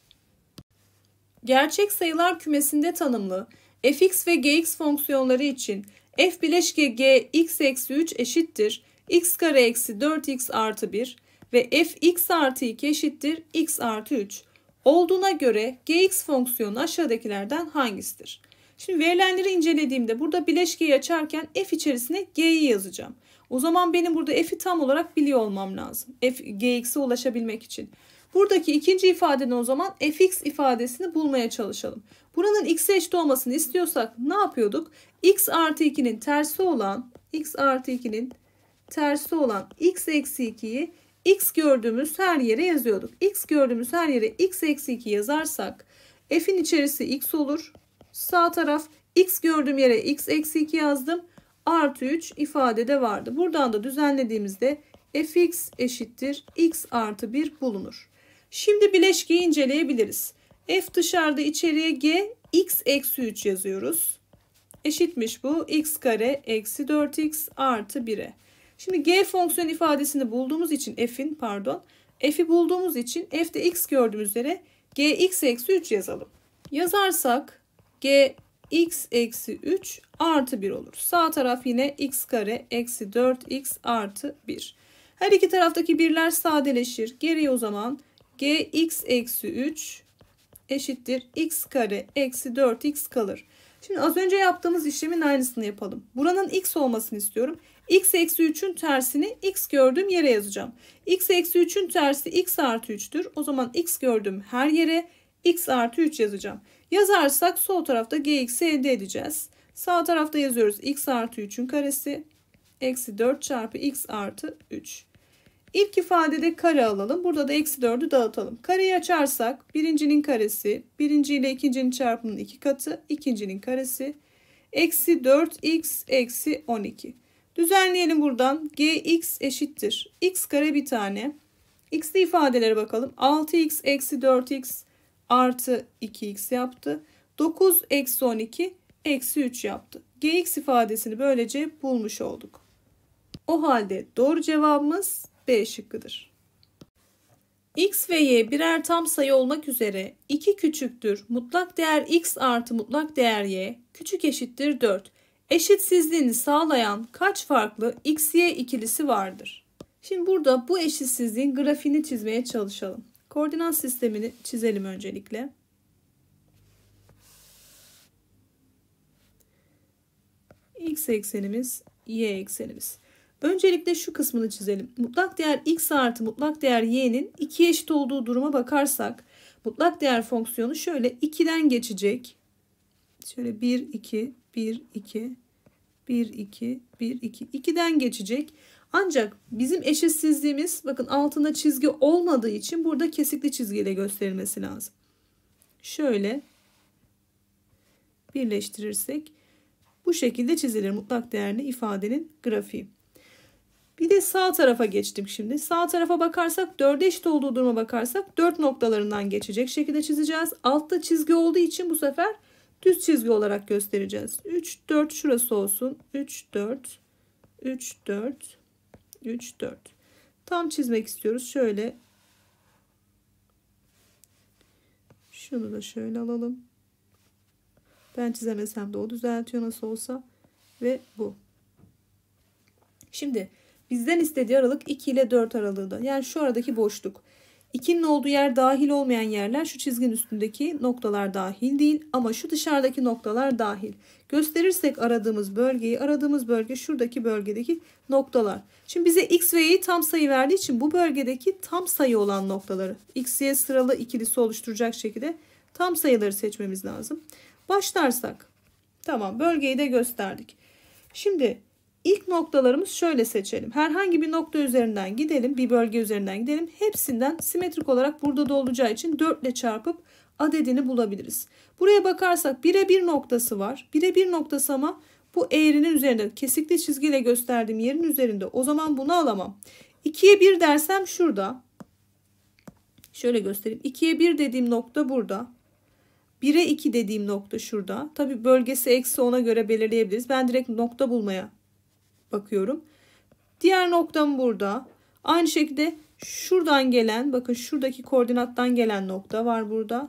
Speaker 1: Gerçek sayılar kümesinde tanımlı fx ve gx fonksiyonları için f bileşke g x eksi 3 eşittir x kare eksi 4x artı 1 ve f x artı 2 eşittir x artı 3 olduğuna göre gx fonksiyonu aşağıdakilerden hangisidir? Şimdi verilenleri incelediğimde burada bileşkeyi açarken f içerisine g'yi yazacağım. O zaman benim burada f'i tam olarak biliyor olmam lazım. f gx'e ulaşabilmek için. Buradaki ikinci ifadenin o zaman fx ifadesini bulmaya çalışalım. Buranın x'e eşit olmasını istiyorsak ne yapıyorduk? x artı 2'nin tersi olan x artı 2'nin tersi olan x eksi 2'yi x gördüğümüz her yere yazıyorduk. x gördüğümüz her yere x eksi 2 yazarsak f'in içerisi x olur. Sağ taraf x gördüğüm yere x eksi 2 yazdım artı 3 ifadede vardı. Buradan da düzenlediğimizde fx eşittir x artı 1 bulunur. Şimdi bileşkiyi inceleyebiliriz. F dışarıda içeriye g x eksi 3 yazıyoruz. Eşitmiş bu x kare eksi 4x artı 1'e. Şimdi g fonksiyon ifadesini bulduğumuz için f'in pardon f'i bulduğumuz için f'de x gördüğümüz üzere gx eksi 3 yazalım. Yazarsak g x eksi 3 artı 1 olur. Sağ taraf yine x kare eksi 4x artı 1. Her iki taraftaki birler sadeleşir. Geriye o zaman gx eksi 3 eşittir x kare eksi 4x kalır. Şimdi az önce yaptığımız işlemin aynısını yapalım. Buranın x olmasını istiyorum. x eksi 3'ün tersini x gördüğüm yere yazacağım. x eksi 3'ün tersi x artı 3'tür. O zaman x gördüğüm her yere x artı 3 yazacağım. Yazarsak sol tarafta gx'i elde edeceğiz. Sağ tarafta yazıyoruz x artı 3'ün karesi eksi 4 çarpı x artı 3. İlk ifadede kare alalım. Burada da eksi 4'ü dağıtalım. Kareyi açarsak birincinin karesi, birinci ile ikincinin çarpımının iki katı, ikincinin karesi, eksi 4x eksi 12. Düzenleyelim buradan. gx eşittir. x kare bir tane. x'li ifadelere bakalım. 6x eksi 4x artı 2x yaptı. 9 eksi 12 eksi 3 yaptı. Gx ifadesini böylece bulmuş olduk. O halde doğru cevabımız B şıkkıdır. X ve Y birer tam sayı olmak üzere 2 küçüktür mutlak değer X artı mutlak değer Y küçük eşittir 4. Eşitsizliğini sağlayan kaç farklı X-Y ikilisi vardır? Şimdi burada bu eşitsizliğin grafiğini çizmeye çalışalım. Koordinat sistemini çizelim öncelikle. X eksenimiz, Y eksenimiz. Öncelikle şu kısmını çizelim. Mutlak değer x artı mutlak değer y'nin 2'ye eşit olduğu duruma bakarsak mutlak değer fonksiyonu şöyle 2'den geçecek. Şöyle 1, 2, 1, 2, 1, 2, 1, 2. 2'den geçecek. Ancak bizim eşitsizliğimiz bakın altında çizgi olmadığı için burada kesikli çizgiyle gösterilmesi lazım. Şöyle birleştirirsek bu şekilde çizilir mutlak değerli ifadenin grafiği. Bir de sağ tarafa geçtim şimdi. Sağ tarafa bakarsak 4'e eşit olduğu duruma bakarsak 4 noktalarından geçecek şekilde çizeceğiz. Altta çizgi olduğu için bu sefer düz çizgi olarak göstereceğiz. 3, 4 şurası olsun. 3, 4, 3, 4, 3, 4. Tam çizmek istiyoruz. Şöyle şunu da şöyle alalım. Ben çizemesem de o düzeltiyor nasıl olsa. Ve bu. Şimdi bizden istediği aralık 2 ile 4 aralığında. Yani şu aradaki boşluk. 2'nin olduğu yer dahil olmayan yerler şu çizgin üstündeki noktalar dahil değil ama şu dışarıdaki noktalar dahil. Gösterirsek aradığımız bölgeyi aradığımız bölge şuradaki bölgedeki noktalar. Şimdi bize x ve y tam sayı verdiği için bu bölgedeki tam sayı olan noktaları x, y sıralı ikilisi oluşturacak şekilde tam sayıları seçmemiz lazım. Başlarsak tamam bölgeyi de gösterdik. Şimdi İlk noktalarımız şöyle seçelim. Herhangi bir nokta üzerinden gidelim. Bir bölge üzerinden gidelim. Hepsinden simetrik olarak burada da olacağı için 4 ile çarpıp adedini bulabiliriz. Buraya bakarsak bir noktası var. Birebir noktası ama bu eğrinin üzerinde kesikli çizgiyle gösterdiğim yerin üzerinde. O zaman bunu alamam. 2'ye 1 dersem şurada. Şöyle göstereyim. 2'ye 1 dediğim nokta burada. 1'e 2 dediğim nokta şurada. Tabi bölgesi eksi ona göre belirleyebiliriz. Ben direkt nokta bulmaya bakıyorum. Diğer noktam burada. Aynı şekilde şuradan gelen bakın şuradaki koordinattan gelen nokta var burada.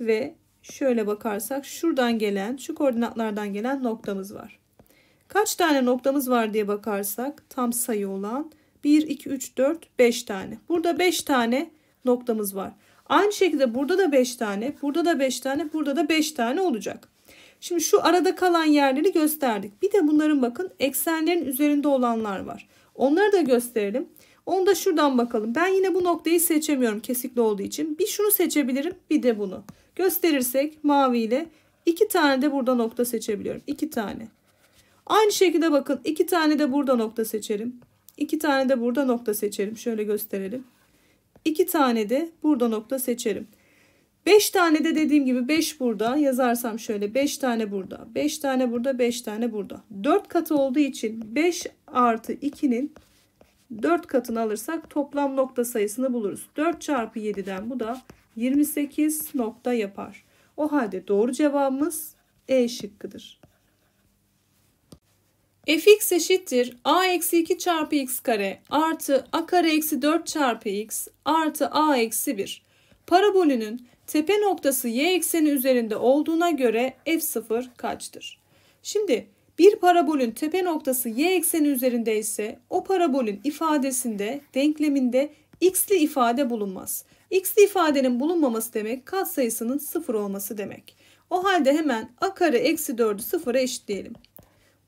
Speaker 1: Ve şöyle bakarsak şuradan gelen şu koordinatlardan gelen noktamız var. Kaç tane noktamız var diye bakarsak tam sayı olan 1, 2, 3, 4, 5 tane. Burada 5 tane noktamız var. Aynı şekilde burada da 5 tane, burada da 5 tane, burada da 5 tane olacak. Şimdi şu arada kalan yerleri gösterdik. Bir de bunların bakın eksenlerin üzerinde olanlar var. Onları da gösterelim. Onu da şuradan bakalım. Ben yine bu noktayı seçemiyorum kesikli olduğu için. Bir şunu seçebilirim bir de bunu. Gösterirsek maviyle iki tane de burada nokta seçebiliyorum. İki tane. Aynı şekilde bakın iki tane de burada nokta seçerim. İki tane de burada nokta seçerim. Şöyle gösterelim. İki tane de burada nokta seçerim. 5 tane de dediğim gibi 5 burada yazarsam şöyle 5 tane burada 5 tane burada 5 tane burada 4 katı olduğu için 5 artı 2'nin 4 katını alırsak toplam nokta sayısını buluruz. 4 çarpı 7'den bu da 28 nokta yapar. O halde doğru cevabımız E şıkkıdır. fx eşittir a eksi 2 çarpı x kare artı a kare eksi 4 çarpı x artı a eksi 1. Parabolünün Tepe noktası y ekseni üzerinde olduğuna göre f0 kaçtır? Şimdi bir parabolün tepe noktası y ekseni üzerinde ise o parabolün ifadesinde, denkleminde x'li ifade bulunmaz. x'li ifadenin bulunmaması demek katsayısının 0 olması demek. O halde hemen a kare eksi 4'ü 0'a eşitleyelim.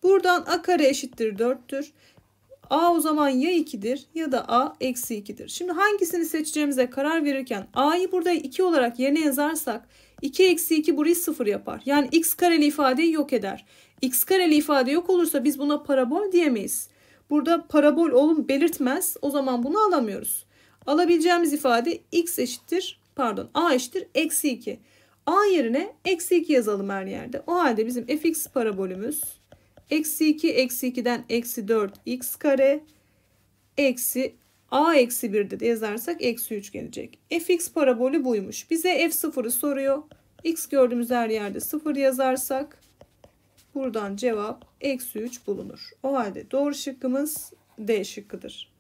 Speaker 1: Buradan a kare eşittir 4'tür. A o zaman ya 2'dir ya da A eksi 2'dir. Şimdi hangisini seçeceğimize karar verirken A'yı burada 2 olarak yerine yazarsak 2 eksi 2 burayı 0 yapar. Yani x kareli ifadeyi yok eder. x kareli ifade yok olursa biz buna parabol diyemeyiz. Burada parabol olum belirtmez. O zaman bunu alamıyoruz. Alabileceğimiz ifade x eşittir pardon a eşittir eksi 2. a yerine eksi 2 yazalım her yerde. O halde bizim fx parabolümüz Eksi 2 eksi 2'den eksi 4 x kare eksi a eksi 1'de de yazarsak eksi 3 gelecek. fx parabolü buymuş. Bize f0'ı soruyor. x gördüğümüz her yerde 0 yazarsak buradan cevap eksi 3 bulunur. O halde doğru şıkkımız D şıkkıdır.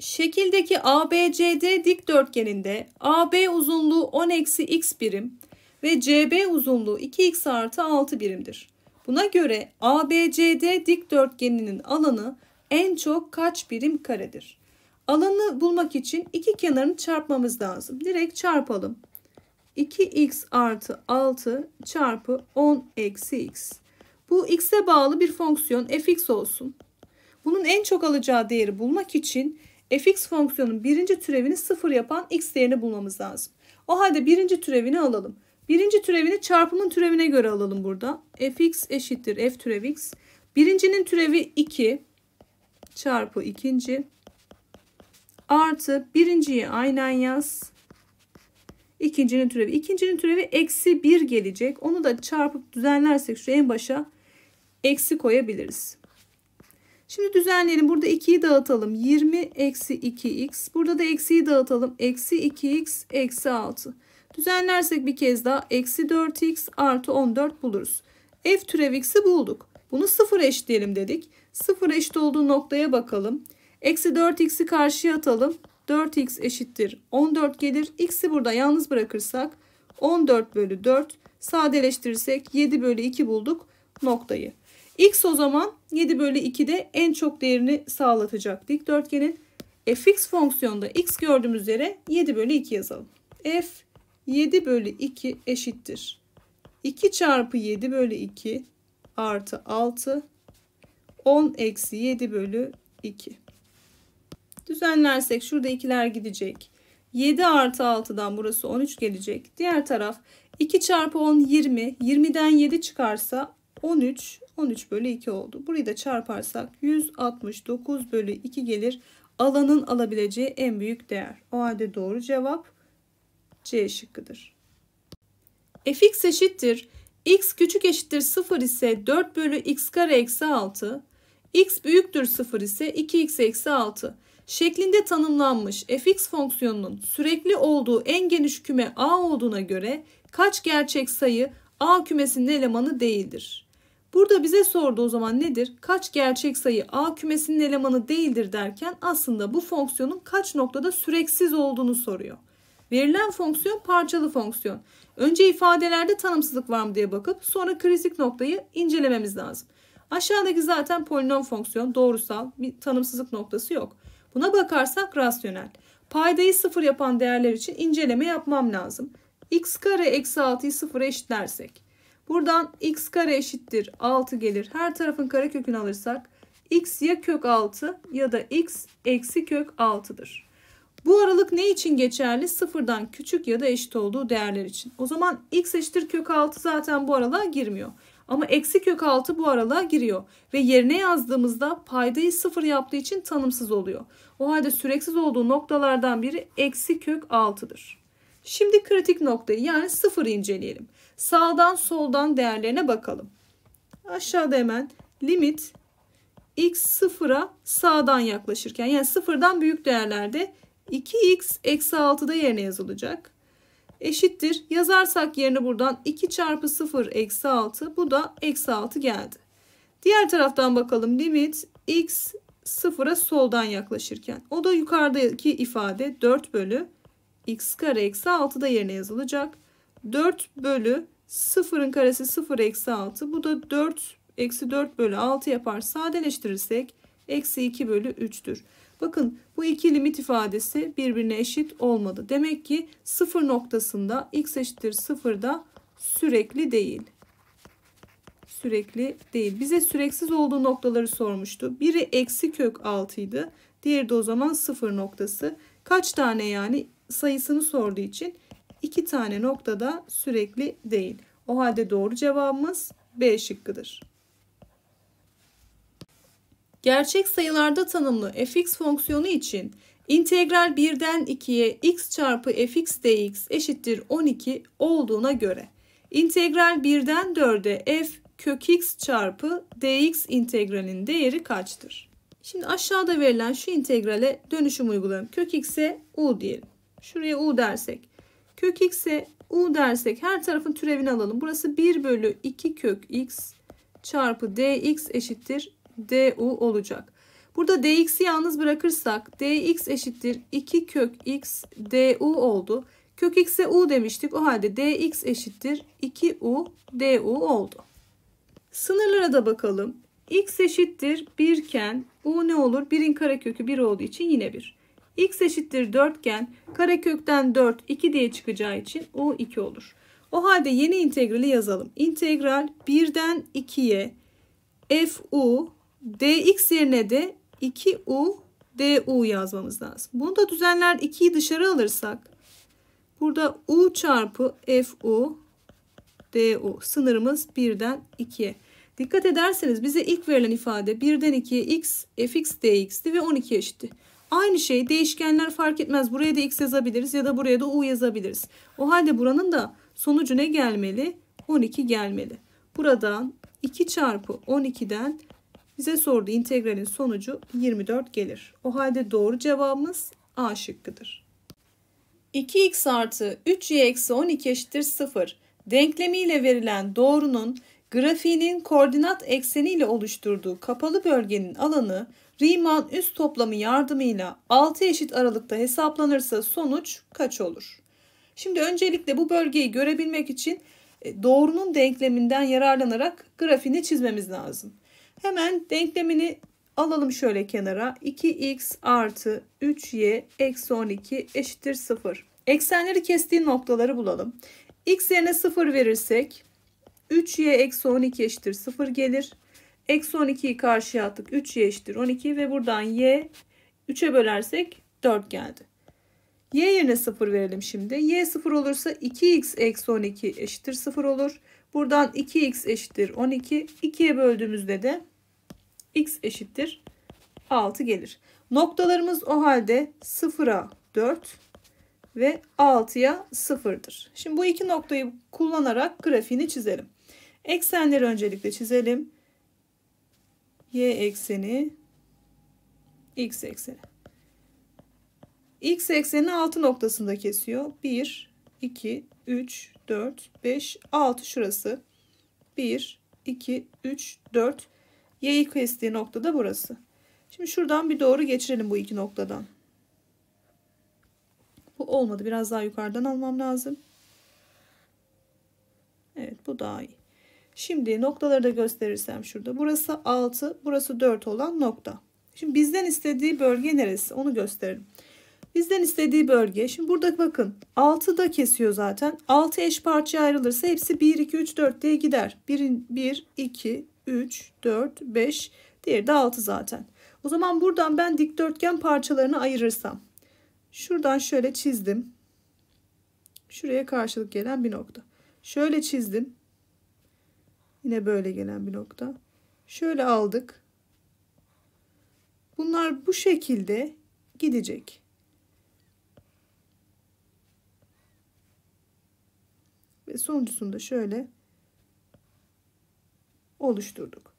Speaker 1: Şekildeki ABCD dikdörtgeninde AB uzunluğu 10 eksi x birim ve CB uzunluğu 2x artı 6 birimdir. Buna göre ABCD dikdörtgeninin alanı en çok kaç birim karedir? Alanı bulmak için iki kenarını çarpmamız lazım. Direkt çarpalım. 2x artı 6 çarpı 10 eksi x. Bu x'e bağlı bir fonksiyon fx olsun. Bunun en çok alacağı değeri bulmak için fx fonksiyonun birinci türevini sıfır yapan x değerini bulmamız lazım. O halde birinci türevini alalım. Birinci türevini çarpımın türevine göre alalım burada. fx eşittir f türev x. Birincinin türevi 2 çarpı ikinci artı birinciyi aynen yaz. İkincinin türevi. ikincinin türevi eksi 1 gelecek. Onu da çarpıp düzenlersek şu en başa eksi koyabiliriz. Şimdi düzenleyelim. Burada 2'yi dağıtalım. 20 eksi 2x. Burada da eksiyi dağıtalım. Eksi 2x eksi 6. Düzenlersek bir kez daha eksi 4x artı 14 buluruz. F türev x'i bulduk. Bunu sıfır eşitleyelim dedik. Sıfır eşit olduğu noktaya bakalım. Eksi 4x'i karşıya atalım. 4x eşittir 14 gelir. X'i burada yalnız bırakırsak 14 bölü 4 sadeleştirirsek 7 bölü 2 bulduk noktayı. X o zaman 7 bölü 2'de en çok değerini sağlatacak dikdörtgenin. fx fonksiyonunda x gördüğümüz yere 7 bölü 2 yazalım. f 7 bölü 2 eşittir. 2 çarpı 7 bölü 2 artı 6 10 eksi 7 bölü 2. Düzenlersek şurada ikiler gidecek. 7 artı 6'dan burası 13 gelecek. Diğer taraf 2 çarpı 10 20. 20'den 7 çıkarsa 13. 13 bölü 2 oldu. Burayı da çarparsak 169 bölü 2 gelir. Alanın alabileceği en büyük değer. O halde doğru cevap C şıkkıdır. fx eşittir x küçük eşittir 0 ise 4 bölü x kare eksi 6, x büyüktür 0 ise 2x eksi 6 şeklinde tanımlanmış fx fonksiyonunun sürekli olduğu en geniş küme a olduğuna göre kaç gerçek sayı a kümesinin elemanı değildir? Burada bize sordu o zaman nedir? Kaç gerçek sayı a kümesinin elemanı değildir derken aslında bu fonksiyonun kaç noktada süreksiz olduğunu soruyor. Verilen fonksiyon parçalı fonksiyon. Önce ifadelerde tanımsızlık var mı diye bakıp sonra kritik noktayı incelememiz lazım. Aşağıdaki zaten polinom fonksiyon doğrusal bir tanımsızlık noktası yok. Buna bakarsak rasyonel. Paydayı sıfır yapan değerler için inceleme yapmam lazım. x kare eksi 6'yı sıfıra eşitlersek. Buradan x kare eşittir 6 gelir. Her tarafın kare kökünü alırsak x ya kök 6 ya da x eksi kök 6'dır. Bu aralık ne için geçerli? Sıfırdan küçük ya da eşit olduğu değerler için. O zaman x eşittir kök 6 zaten bu aralığa girmiyor. Ama eksi kök 6 bu aralığa giriyor. Ve yerine yazdığımızda paydayı sıfır yaptığı için tanımsız oluyor. O halde süreksiz olduğu noktalardan biri eksi kök 6'dır. Şimdi kritik noktayı yani sıfırı inceleyelim. Sağdan soldan değerlerine bakalım. Aşağıda hemen limit x sıfıra sağdan yaklaşırken yani sıfırdan büyük değerlerde 2x eksi 6 da yerine yazılacak. Eşittir. Yazarsak yerine buradan 2 çarpı 0 eksi 6. Bu da eksi 6 geldi. Diğer taraftan bakalım limit x sıfıra soldan yaklaşırken. O da yukarıdaki ifade 4 bölü x kare eksi 6 da yerine yazılacak. 4 bölü 0'ın karesi 0 eksi 6. Bu da 4 eksi 4 bölü 6 yapar. Sadeleştirirsek eksi 2 bölü 3'tür. Bakın bu iki limit ifadesi birbirine eşit olmadı. Demek ki sıfır noktasında x eşittir sıfırda sürekli değil. Sürekli değil. Bize süreksiz olduğu noktaları sormuştu. Biri eksi kök 6 idi. Diğeri de o zaman sıfır noktası. Kaç tane yani sayısını sorduğu için iki tane noktada sürekli değil. O halde doğru cevabımız B şıkkıdır. Gerçek sayılarda tanımlı fx fonksiyonu için integral 1'den 2'ye x çarpı fx dx eşittir 12 olduğuna göre integral 1'den 4'e f kök x çarpı dx integralin değeri kaçtır? Şimdi aşağıda verilen şu integrale dönüşüm uygulayalım. Kök x'e u diyelim. Şuraya u dersek. Kök x'e u dersek her tarafın türevini alalım. Burası 1 bölü 2 kök x çarpı dx eşittir du olacak. Burada dx'i yalnız bırakırsak dx eşittir 2 kök x du oldu. Kök x'e u demiştik. O halde dx eşittir 2u du oldu. Sınırlara da bakalım. x eşittir 1 iken u ne olur? 1'in karekökü 1 olduğu için yine 1. x eşittir 4 iken karekökten 4 2 diye çıkacağı için u 2 olur. O halde yeni integrali yazalım. İntegral 1'den 2'ye f u dx yerine de 2u du yazmamız lazım. Bunu da düzenler 2'yi dışarı alırsak burada u çarpı fu du sınırımız 1'den 2'ye. Dikkat ederseniz bize ilk verilen ifade 1'den 2'ye x fx dx'ti ve 12 eşitti. Aynı şey değişkenler fark etmez. Buraya da x yazabiliriz ya da buraya da u yazabiliriz. O halde buranın da sonucu ne gelmeli? 12 gelmeli. Buradan 2 çarpı 12'den bize sordu integralin sonucu 24 gelir. O halde doğru cevabımız A şıkkıdır. 2x artı 3y eksi 12 eşittir 0 denklemiyle verilen doğrunun grafiğinin koordinat ekseniyle oluşturduğu kapalı bölgenin alanı Riemann üst toplamı yardımıyla 6 eşit aralıkta hesaplanırsa sonuç kaç olur? Şimdi öncelikle bu bölgeyi görebilmek için e, doğrunun denkleminden yararlanarak grafiğini çizmemiz lazım. Hemen denklemini alalım şöyle kenara. 2x artı 3y eksi 12 eşittir 0. Eksenleri kestiği noktaları bulalım. x yerine 0 verirsek 3y eksi 12 eşittir 0 gelir. Eksi 12'yi karşıya attık. 3y eşittir 12 ve buradan y 3'e bölersek 4 geldi. y yerine 0 verelim şimdi. y 0 olursa 2x eksi 12 eşittir 0 olur. Buradan 2x eşittir 12. 2'ye böldüğümüzde de x eşittir 6 gelir. Noktalarımız o halde 0'a 4 ve 6'ya 0'dır. Şimdi bu iki noktayı kullanarak grafiğini çizelim. Eksenleri öncelikle çizelim. Y ekseni, x ekseni. X ekseni 6 noktasında kesiyor. 1, 2, 3, 4, 5, 6 şurası. 1, 2, 3, 4. Y'yi kestiği nokta da burası. Şimdi şuradan bir doğru geçirelim bu iki noktadan. Bu olmadı. Biraz daha yukarıdan almam lazım. Evet bu daha iyi. Şimdi noktaları da gösterirsem şurada. Burası 6, burası 4 olan nokta. Şimdi bizden istediği bölge neresi? Onu gösterelim. Bizden istediği bölge. Şimdi burada bakın 6 da kesiyor zaten. 6 eş parçaya ayrılırsa hepsi 1, 2, 3, 4 diye gider. 1, 1 2, 3, 4, 5. Diğeri de 6 zaten. O zaman buradan ben dikdörtgen parçalarını ayırırsam. Şuradan şöyle çizdim. Şuraya karşılık gelen bir nokta. Şöyle çizdim. Yine böyle gelen bir nokta. Şöyle aldık. Bunlar bu şekilde gidecek. Ve sonuncusunu şöyle oluşturduk.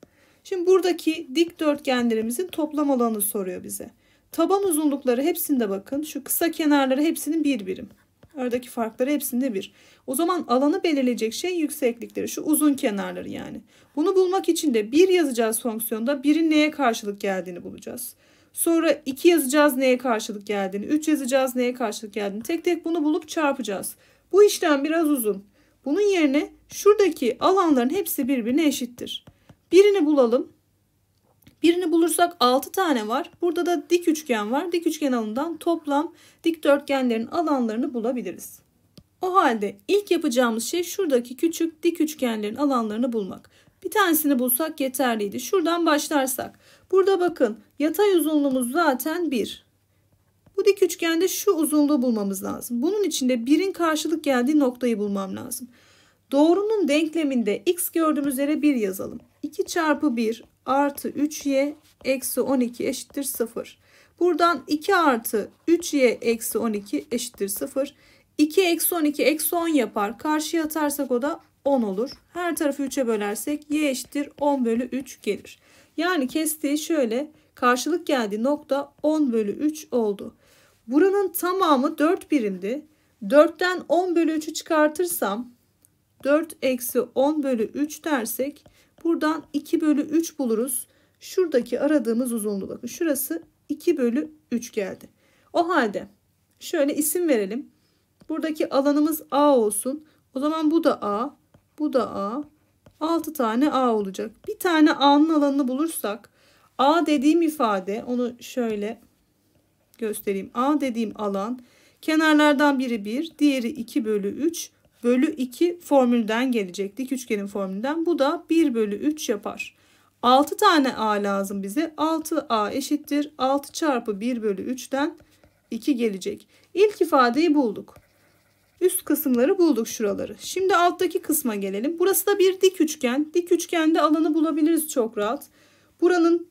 Speaker 1: Şimdi buradaki dikdörtgenlerimizin toplam alanı soruyor bize. Taban uzunlukları hepsinde bakın. Şu kısa kenarları hepsinin bir birim. Aradaki farkları hepsinde bir. O zaman alanı belirleyecek şey yükseklikleri. Şu uzun kenarları yani. Bunu bulmak için de bir yazacağız fonksiyonda. Birin neye karşılık geldiğini bulacağız. Sonra iki yazacağız neye karşılık geldiğini, üç yazacağız neye karşılık geldiğini. Tek tek bunu bulup çarpacağız. Bu işlem biraz uzun. Bunun yerine şuradaki alanların hepsi birbirine eşittir. Birini bulalım. Birini bulursak 6 tane var. Burada da dik üçgen var. Dik üçgen alanından toplam dikdörtgenlerin alanlarını bulabiliriz. O halde ilk yapacağımız şey şuradaki küçük dik üçgenlerin alanlarını bulmak. Bir tanesini bulsak yeterliydi. Şuradan başlarsak. Burada bakın yatay uzunluğumuz zaten 1. Bu dik üçgende şu uzunluğu bulmamız lazım. Bunun için de birin karşılık geldiği noktayı bulmam lazım. Doğrunun denkleminde x gördüğümüz yere 1 yazalım. 2 çarpı 1 artı 3y eksi 12 eşittir 0. Buradan 2 artı 3y eksi 12 eşittir 0. 2 eksi 12 eksi 10 yapar. Karşıya atarsak o da 10 olur. Her tarafı 3'e bölersek y eşittir 10 bölü 3 gelir. Yani kestiği şöyle karşılık geldiği nokta 10 bölü 3 oldu. Buranın tamamı 4 birimdi. 4'ten 10 bölü 3'ü çıkartırsam 4 eksi 10 bölü 3 dersek buradan 2 bölü 3 buluruz. Şuradaki aradığımız uzunluğu bakın. Şurası 2 bölü 3 geldi. O halde şöyle isim verelim. Buradaki alanımız A olsun. O zaman bu da A, bu da A. 6 tane A olacak. Bir tane A'nın alanını bulursak A dediğim ifade onu şöyle göstereyim. A dediğim alan kenarlardan biri 1, diğeri 2 bölü 3 bölü 2 formülden gelecek. Dik üçgenin formülden. Bu da 1 bölü 3 yapar. 6 tane A lazım bize. 6A eşittir. 6 çarpı 1 bölü 3'ten 2 gelecek. İlk ifadeyi bulduk. Üst kısımları bulduk şuraları. Şimdi alttaki kısma gelelim. Burası da bir dik üçgen. Dik üçgende alanı bulabiliriz çok rahat. Buranın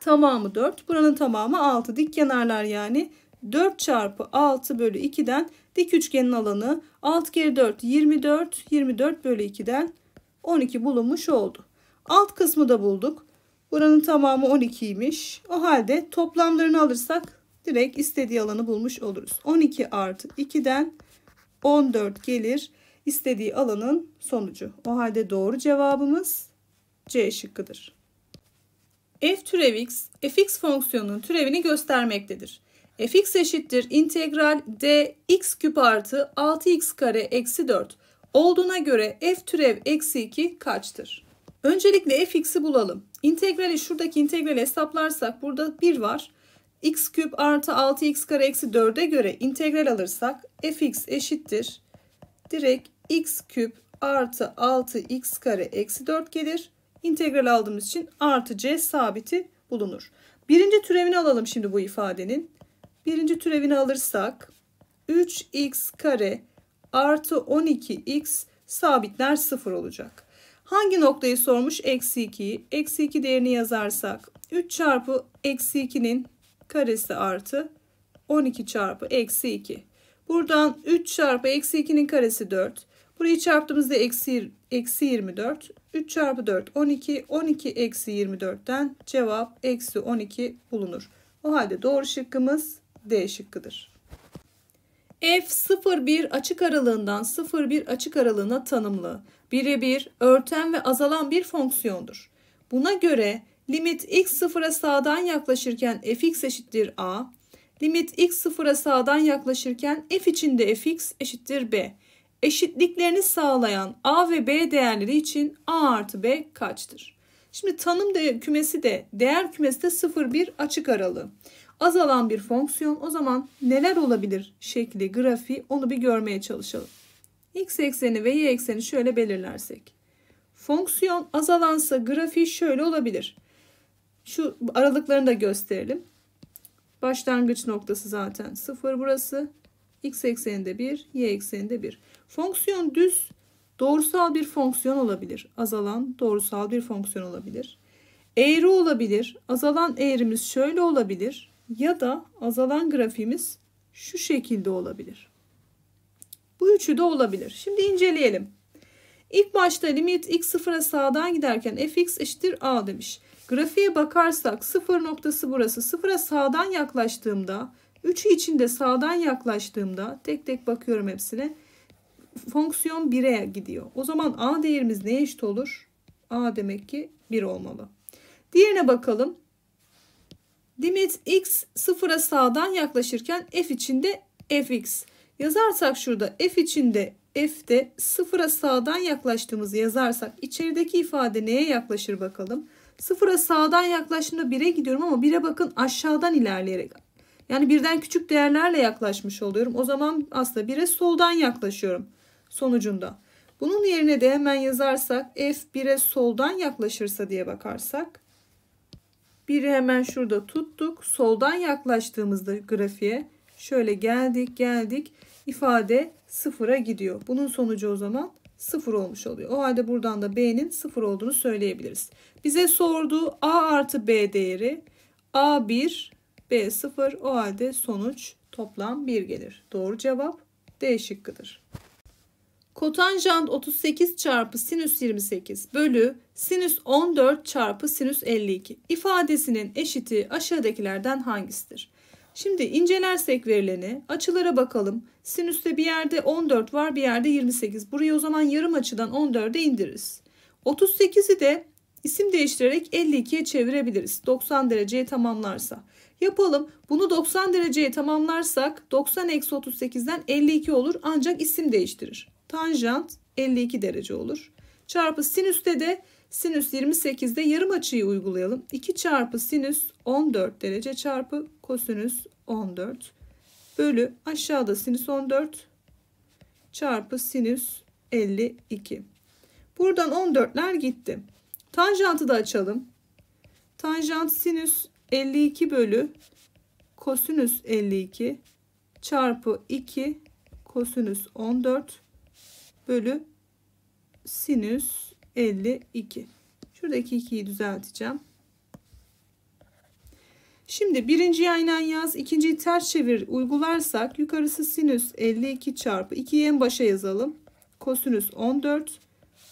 Speaker 1: Tamamı 4. Buranın tamamı 6. Dik kenarlar yani 4 çarpı 6 bölü 2'den dik üçgenin alanı 6 kere 4 24. 24 bölü 2'den 12 bulunmuş oldu. Alt kısmı da bulduk. Buranın tamamı 12'ymiş. O halde toplamlarını alırsak direkt istediği alanı bulmuş oluruz. 12 artı 2'den 14 gelir. istediği alanın sonucu. O halde doğru cevabımız C şıkkıdır f türev x, fx fonksiyonunun türevini göstermektedir. fx eşittir integral d x küp artı 6x kare eksi 4 olduğuna göre f türev eksi 2 kaçtır? Öncelikle fx'i bulalım. İntegrali şuradaki integrali hesaplarsak burada 1 var. x küp artı 6x kare eksi 4'e göre integral alırsak fx eşittir. Direkt x küp artı 6x kare eksi 4 gelir integral aldığımız için artı c sabiti bulunur. Birinci türevini alalım şimdi bu ifadenin. Birinci türevini alırsak 3x kare artı 12x sabitler 0 olacak. Hangi noktayı sormuş? Eksi 2'yi. Eksi 2 değerini yazarsak 3 çarpı eksi 2'nin karesi artı 12 çarpı eksi 2. Buradan 3 çarpı eksi 2'nin karesi 4. Burayı çarptığımızda eksi, eksi 24. 3 çarpı 4 12. 12 eksi 24'ten cevap eksi 12 bulunur. O halde doğru şıkkımız D şıkkıdır. F 0, 1 açık aralığından 0, 1 açık aralığına tanımlı, birebir, örten ve azalan bir fonksiyondur. Buna göre limit x 0'a sağdan yaklaşırken fx eşittir a, limit x 0'a sağdan yaklaşırken f içinde fx eşittir b eşitliklerini sağlayan A ve B değerleri için A artı B kaçtır? Şimdi tanım de, kümesi de değer kümesi de 0-1 açık aralığı. Azalan bir fonksiyon o zaman neler olabilir şekli grafiği onu bir görmeye çalışalım. X ekseni ve Y ekseni şöyle belirlersek. Fonksiyon azalansa grafiği şöyle olabilir. Şu aralıklarını da gösterelim. Başlangıç noktası zaten 0 burası. X ekseninde 1, Y ekseninde 1. Fonksiyon düz doğrusal bir fonksiyon olabilir. Azalan doğrusal bir fonksiyon olabilir. Eğri olabilir. Azalan eğrimiz şöyle olabilir ya da azalan grafiğimiz şu şekilde olabilir. Bu üçü de olabilir. Şimdi inceleyelim. İlk başta limit x sıfıra sağdan giderken fx eşittir a demiş. Grafiğe bakarsak sıfır noktası burası. Sıfıra sağdan yaklaştığımda Üçü için de sağdan yaklaştığımda tek tek bakıyorum hepsine. Fonksiyon 1'e gidiyor. O zaman a değerimiz neye eşit olur? a demek ki 1 olmalı. Diğerine bakalım. Limit x 0'a sağdan yaklaşırken f içinde fx. Yazarsak şurada f içinde f de sıfıra sağdan yaklaştığımızı yazarsak içerideki ifade neye yaklaşır bakalım. 0'a sağdan yaklaştığımda 1'e gidiyorum ama 1'e bakın aşağıdan ilerleyerek yani birden küçük değerlerle yaklaşmış oluyorum. O zaman aslında 1'e soldan yaklaşıyorum sonucunda. Bunun yerine de hemen yazarsak f 1'e soldan yaklaşırsa diye bakarsak biri hemen şurada tuttuk. Soldan yaklaştığımızda grafiğe şöyle geldik geldik ifade sıfıra gidiyor. Bunun sonucu o zaman sıfır olmuş oluyor. O halde buradan da B'nin sıfır olduğunu söyleyebiliriz. Bize sordu A artı B değeri A1 B 0 o halde sonuç toplam 1 gelir. Doğru cevap D şıkkıdır. Kotanjant 38 çarpı sinüs 28 bölü sinüs 14 çarpı sinüs 52 ifadesinin eşiti aşağıdakilerden hangisidir? Şimdi incelersek verileni açılara bakalım. Sinüste bir yerde 14 var bir yerde 28. Burayı o zaman yarım açıdan 14'e indiririz. 38'i de isim değiştirerek 52'ye çevirebiliriz. 90 dereceye tamamlarsa. Yapalım. Bunu 90 dereceye tamamlarsak 90 eksi 38'den 52 olur ancak isim değiştirir. Tanjant 52 derece olur. Çarpı sinüste de sinüs 28'de yarım açıyı uygulayalım. 2 çarpı sinüs 14 derece çarpı kosinüs 14 bölü aşağıda sinüs 14 çarpı sinüs 52. Buradan 14'ler gitti. Tanjantı da açalım. Tanjant sinüs 52 bölü kosinüs 52 çarpı 2 kosinüs 14 bölü sinüs 52. Şuradaki 2'yi düzelteceğim. Şimdi birinciyi aynen yaz, ikinciyi ters çevir uygularsak yukarısı sinüs 52 çarpı 2'yi en başa yazalım. Kosinüs 14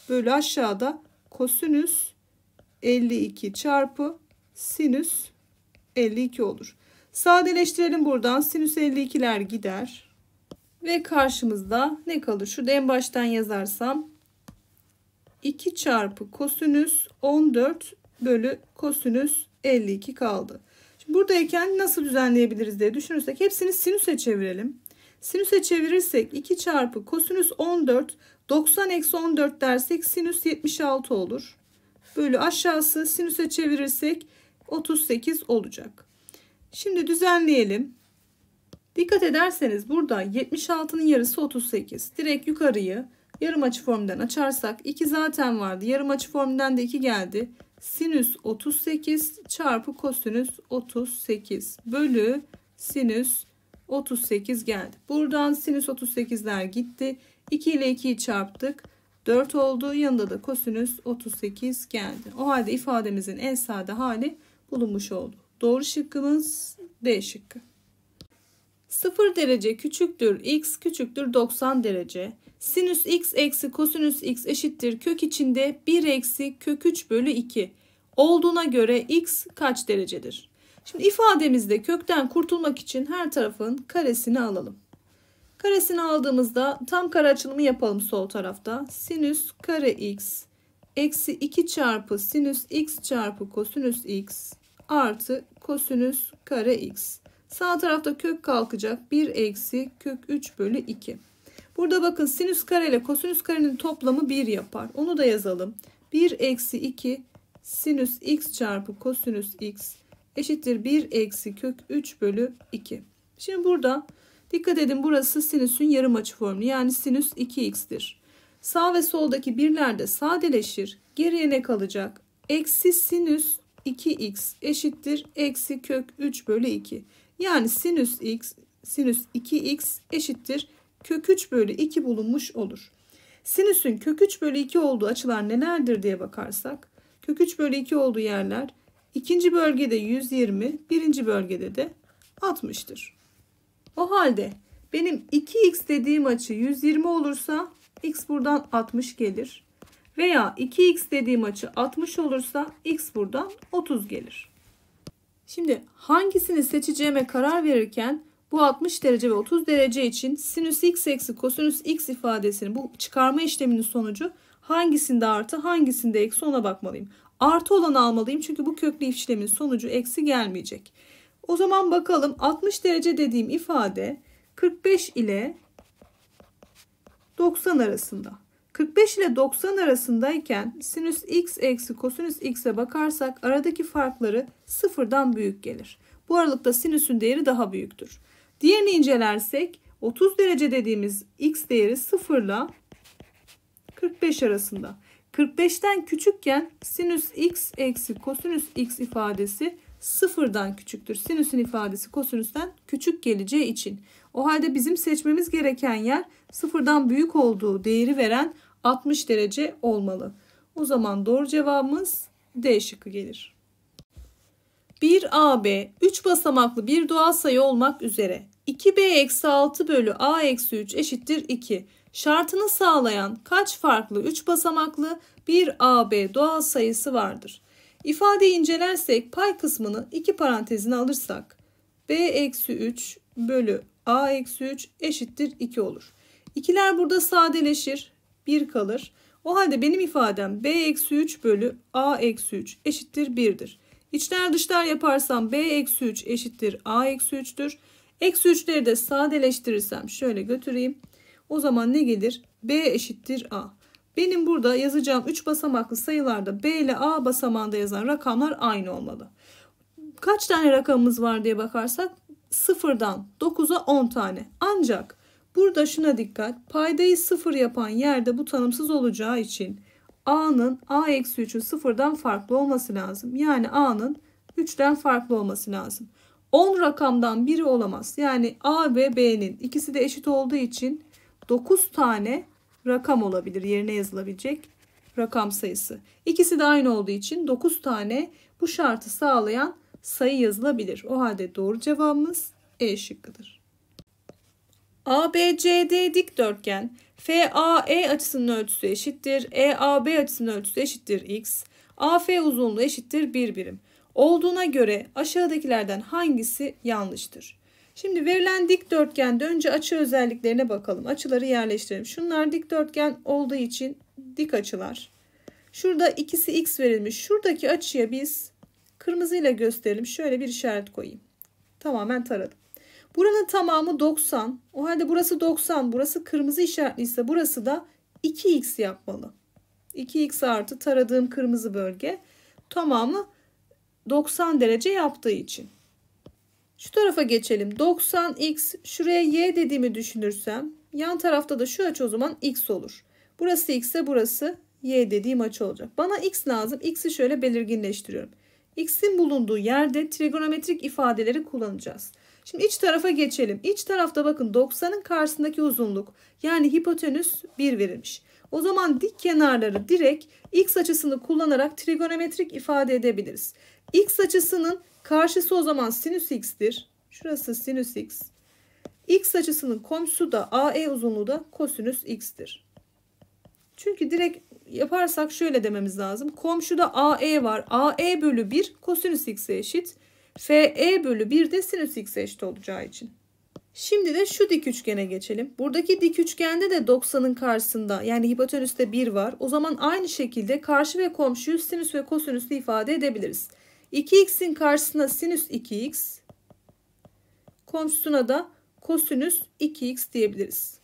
Speaker 1: bölü aşağıda kosinüs 52 çarpı sinüs 52 olur. Sadeleştirelim buradan. Sinüs 52'ler gider. Ve karşımızda ne kalır? Şurada en baştan yazarsam 2 çarpı kosinüs 14 bölü kosinüs 52 kaldı. Şimdi buradayken nasıl düzenleyebiliriz diye düşünürsek hepsini sinüse çevirelim. Sinüse çevirirsek 2 çarpı kosinüs 14 90 eksi 14 dersek sinüs 76 olur. Bölü aşağısı sinüse çevirirsek 38 olacak. Şimdi düzenleyelim. Dikkat ederseniz burada 76'nın yarısı 38. Direkt yukarıyı yarım açı formdan açarsak 2 zaten vardı. Yarım açı formdan da 2 geldi. Sinüs 38 çarpı kosinüs 38 bölü sinüs 38 geldi. Buradan sinüs 38'ler gitti. 2 ile 2'yi çarptık. 4 oldu. Yanında da kosinüs 38 geldi. O halde ifademizin en sade hali bulunmuş oldu. Doğru şıkkımız B şıkkı. 0 derece küçüktür x küçüktür 90 derece. Sinüs x eksi kosinüs x eşittir kök içinde 1 eksi kök 3 bölü 2 olduğuna göre x kaç derecedir? Şimdi ifademizde kökten kurtulmak için her tarafın karesini alalım. Karesini aldığımızda tam kare açılımı yapalım sol tarafta. Sinüs kare x eksi 2 çarpı sinüs x çarpı kosinüs x artı kosinüs kare x. Sağ tarafta kök kalkacak 1 eksi kök 3 bölü 2. Burada bakın sinüs kare ile kosinüs karenin toplamı 1 yapar. Onu da yazalım. 1 eksi 2 sinüs x çarpı kosinüs x eşittir 1 eksi kök 3 bölü 2. Şimdi burada dikkat edin burası sinüsün yarım açı formülü yani sinüs 2x'tir. Sağ ve soldaki birler de sadeleşir. Geriye ne kalacak? Eksi sinüs 2x eşittir eksi kök 3 bölü 2. Yani sinüs x sinüs 2x eşittir kök 3 bölü 2 bulunmuş olur. Sinüsün kök 3 bölü 2 olduğu açılar nelerdir diye bakarsak kök 3 bölü 2 olduğu yerler ikinci bölgede 120 birinci bölgede de 60'tır. O halde benim 2x dediğim açı 120 olursa x buradan 60 gelir. Veya 2x dediğim açı 60 olursa x buradan 30 gelir. Şimdi hangisini seçeceğime karar verirken bu 60 derece ve 30 derece için sinüs x eksi kosinüs x ifadesini bu çıkarma işleminin sonucu hangisinde artı hangisinde eksi ona bakmalıyım. Artı olanı almalıyım çünkü bu köklü işlemin sonucu eksi gelmeyecek. O zaman bakalım 60 derece dediğim ifade 45 ile 90 arasında. 45 ile 90 arasındayken sinüs x eksi kosinüs x'e bakarsak aradaki farkları sıfırdan büyük gelir. Bu aralıkta sinüsün değeri daha büyüktür. Diğerini incelersek 30 derece dediğimiz x değeri 0 ile 45 arasında. 45'ten küçükken sinüs x eksi kosinüs x ifadesi sıfırdan küçüktür. Sinüsün ifadesi kosinüsten küçük geleceği için. O halde bizim seçmemiz gereken yer sıfırdan büyük olduğu değeri veren 60 derece olmalı. O zaman doğru cevabımız D şıkkı gelir. 1AB 3 basamaklı bir doğal sayı olmak üzere 2B-6 bölü A-3 eşittir 2. Şartını sağlayan kaç farklı 3 basamaklı 1AB doğal sayısı vardır? İfadeyi incelersek pay kısmını 2 parantezine alırsak B-3 bölü a eksi 3 eşittir 2 olur. İkiler burada sadeleşir 1 kalır. O halde benim ifadem b eksi 3 bölü a eksi 3 eşittir 1'dir. İçler dışlar yaparsam b eksi 3 eşittir a eksi 3'tür. Eksi 3'leri de sadeleştirirsem şöyle götüreyim. O zaman ne gelir? b eşittir a. Benim burada yazacağım 3 basamaklı sayılarda b ile a basamağında yazan rakamlar aynı olmalı. Kaç tane rakamımız var diye bakarsak sıfırdan 9'a 10 tane. Ancak burada şuna dikkat. Paydayı sıfır yapan yerde bu tanımsız olacağı için A'nın A eksi 3'ün sıfırdan farklı olması lazım. Yani A'nın 3'ten farklı olması lazım. 10 rakamdan biri olamaz. Yani A ve B'nin ikisi de eşit olduğu için 9 tane rakam olabilir. Yerine yazılabilecek rakam sayısı. İkisi de aynı olduğu için 9 tane bu şartı sağlayan sayı yazılabilir. O halde doğru cevabımız E şıkkıdır. ABCD dikdörtgen FAE açısının ölçüsü eşittir. EAB açısının ölçüsü eşittir x. AF uzunluğu eşittir 1 birim. Olduğuna göre aşağıdakilerden hangisi yanlıştır? Şimdi verilen dikdörtgende önce açı özelliklerine bakalım. Açıları yerleştirelim. Şunlar dikdörtgen olduğu için dik açılar. Şurada ikisi x verilmiş. Şuradaki açıya biz Kırmızıyla gösterelim. Şöyle bir işaret koyayım. Tamamen taradım. Buranın tamamı 90. O halde burası 90. Burası kırmızı işaretliyse burası da 2x yapmalı. 2x artı taradığım kırmızı bölge tamamı 90 derece yaptığı için. Şu tarafa geçelim. 90x şuraya y dediğimi düşünürsem yan tarafta da şu açı o zaman x olur. Burası x ise burası y dediğim açı olacak. Bana x lazım. x'i şöyle belirginleştiriyorum x'in bulunduğu yerde trigonometrik ifadeleri kullanacağız. Şimdi iç tarafa geçelim. İç tarafta bakın 90'ın karşısındaki uzunluk yani hipotenüs 1 verilmiş. O zaman dik kenarları direkt x açısını kullanarak trigonometrik ifade edebiliriz. x açısının karşısı o zaman sinüs x'tir. Şurası sinüs x. x açısının komşusu da AE uzunluğu da kosinüs x'tir. Çünkü direkt yaparsak şöyle dememiz lazım. Komşuda AE var. AE bölü 1 kosinüs x'e eşit. FE bölü 1 de sinüs x'e eşit olacağı için. Şimdi de şu dik üçgene geçelim. Buradaki dik üçgende de 90'ın karşısında yani hipotenüste 1 var. O zaman aynı şekilde karşı ve komşuyu sinüs ve kosinüsle ifade edebiliriz. 2x'in karşısına sinüs 2x, komşusuna da kosinüs 2x diyebiliriz.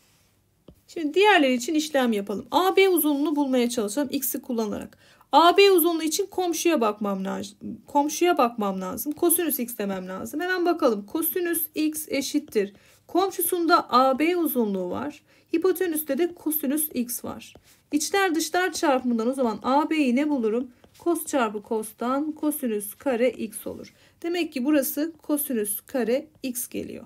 Speaker 1: Şimdi diğerleri için işlem yapalım. AB uzunluğunu bulmaya çalışalım x'i kullanarak. AB uzunluğu için komşuya bakmam lazım. Komşuya bakmam lazım. Kosinüs x demem lazım. Hemen bakalım. Kosinüs x eşittir. Komşusunda AB uzunluğu var. Hipotenüste de kosinüs x var. İçler dışlar çarpımından o zaman AB'yi ne bulurum? Kos çarpı kostan kosinüs kare x olur. Demek ki burası kosinüs kare x geliyor.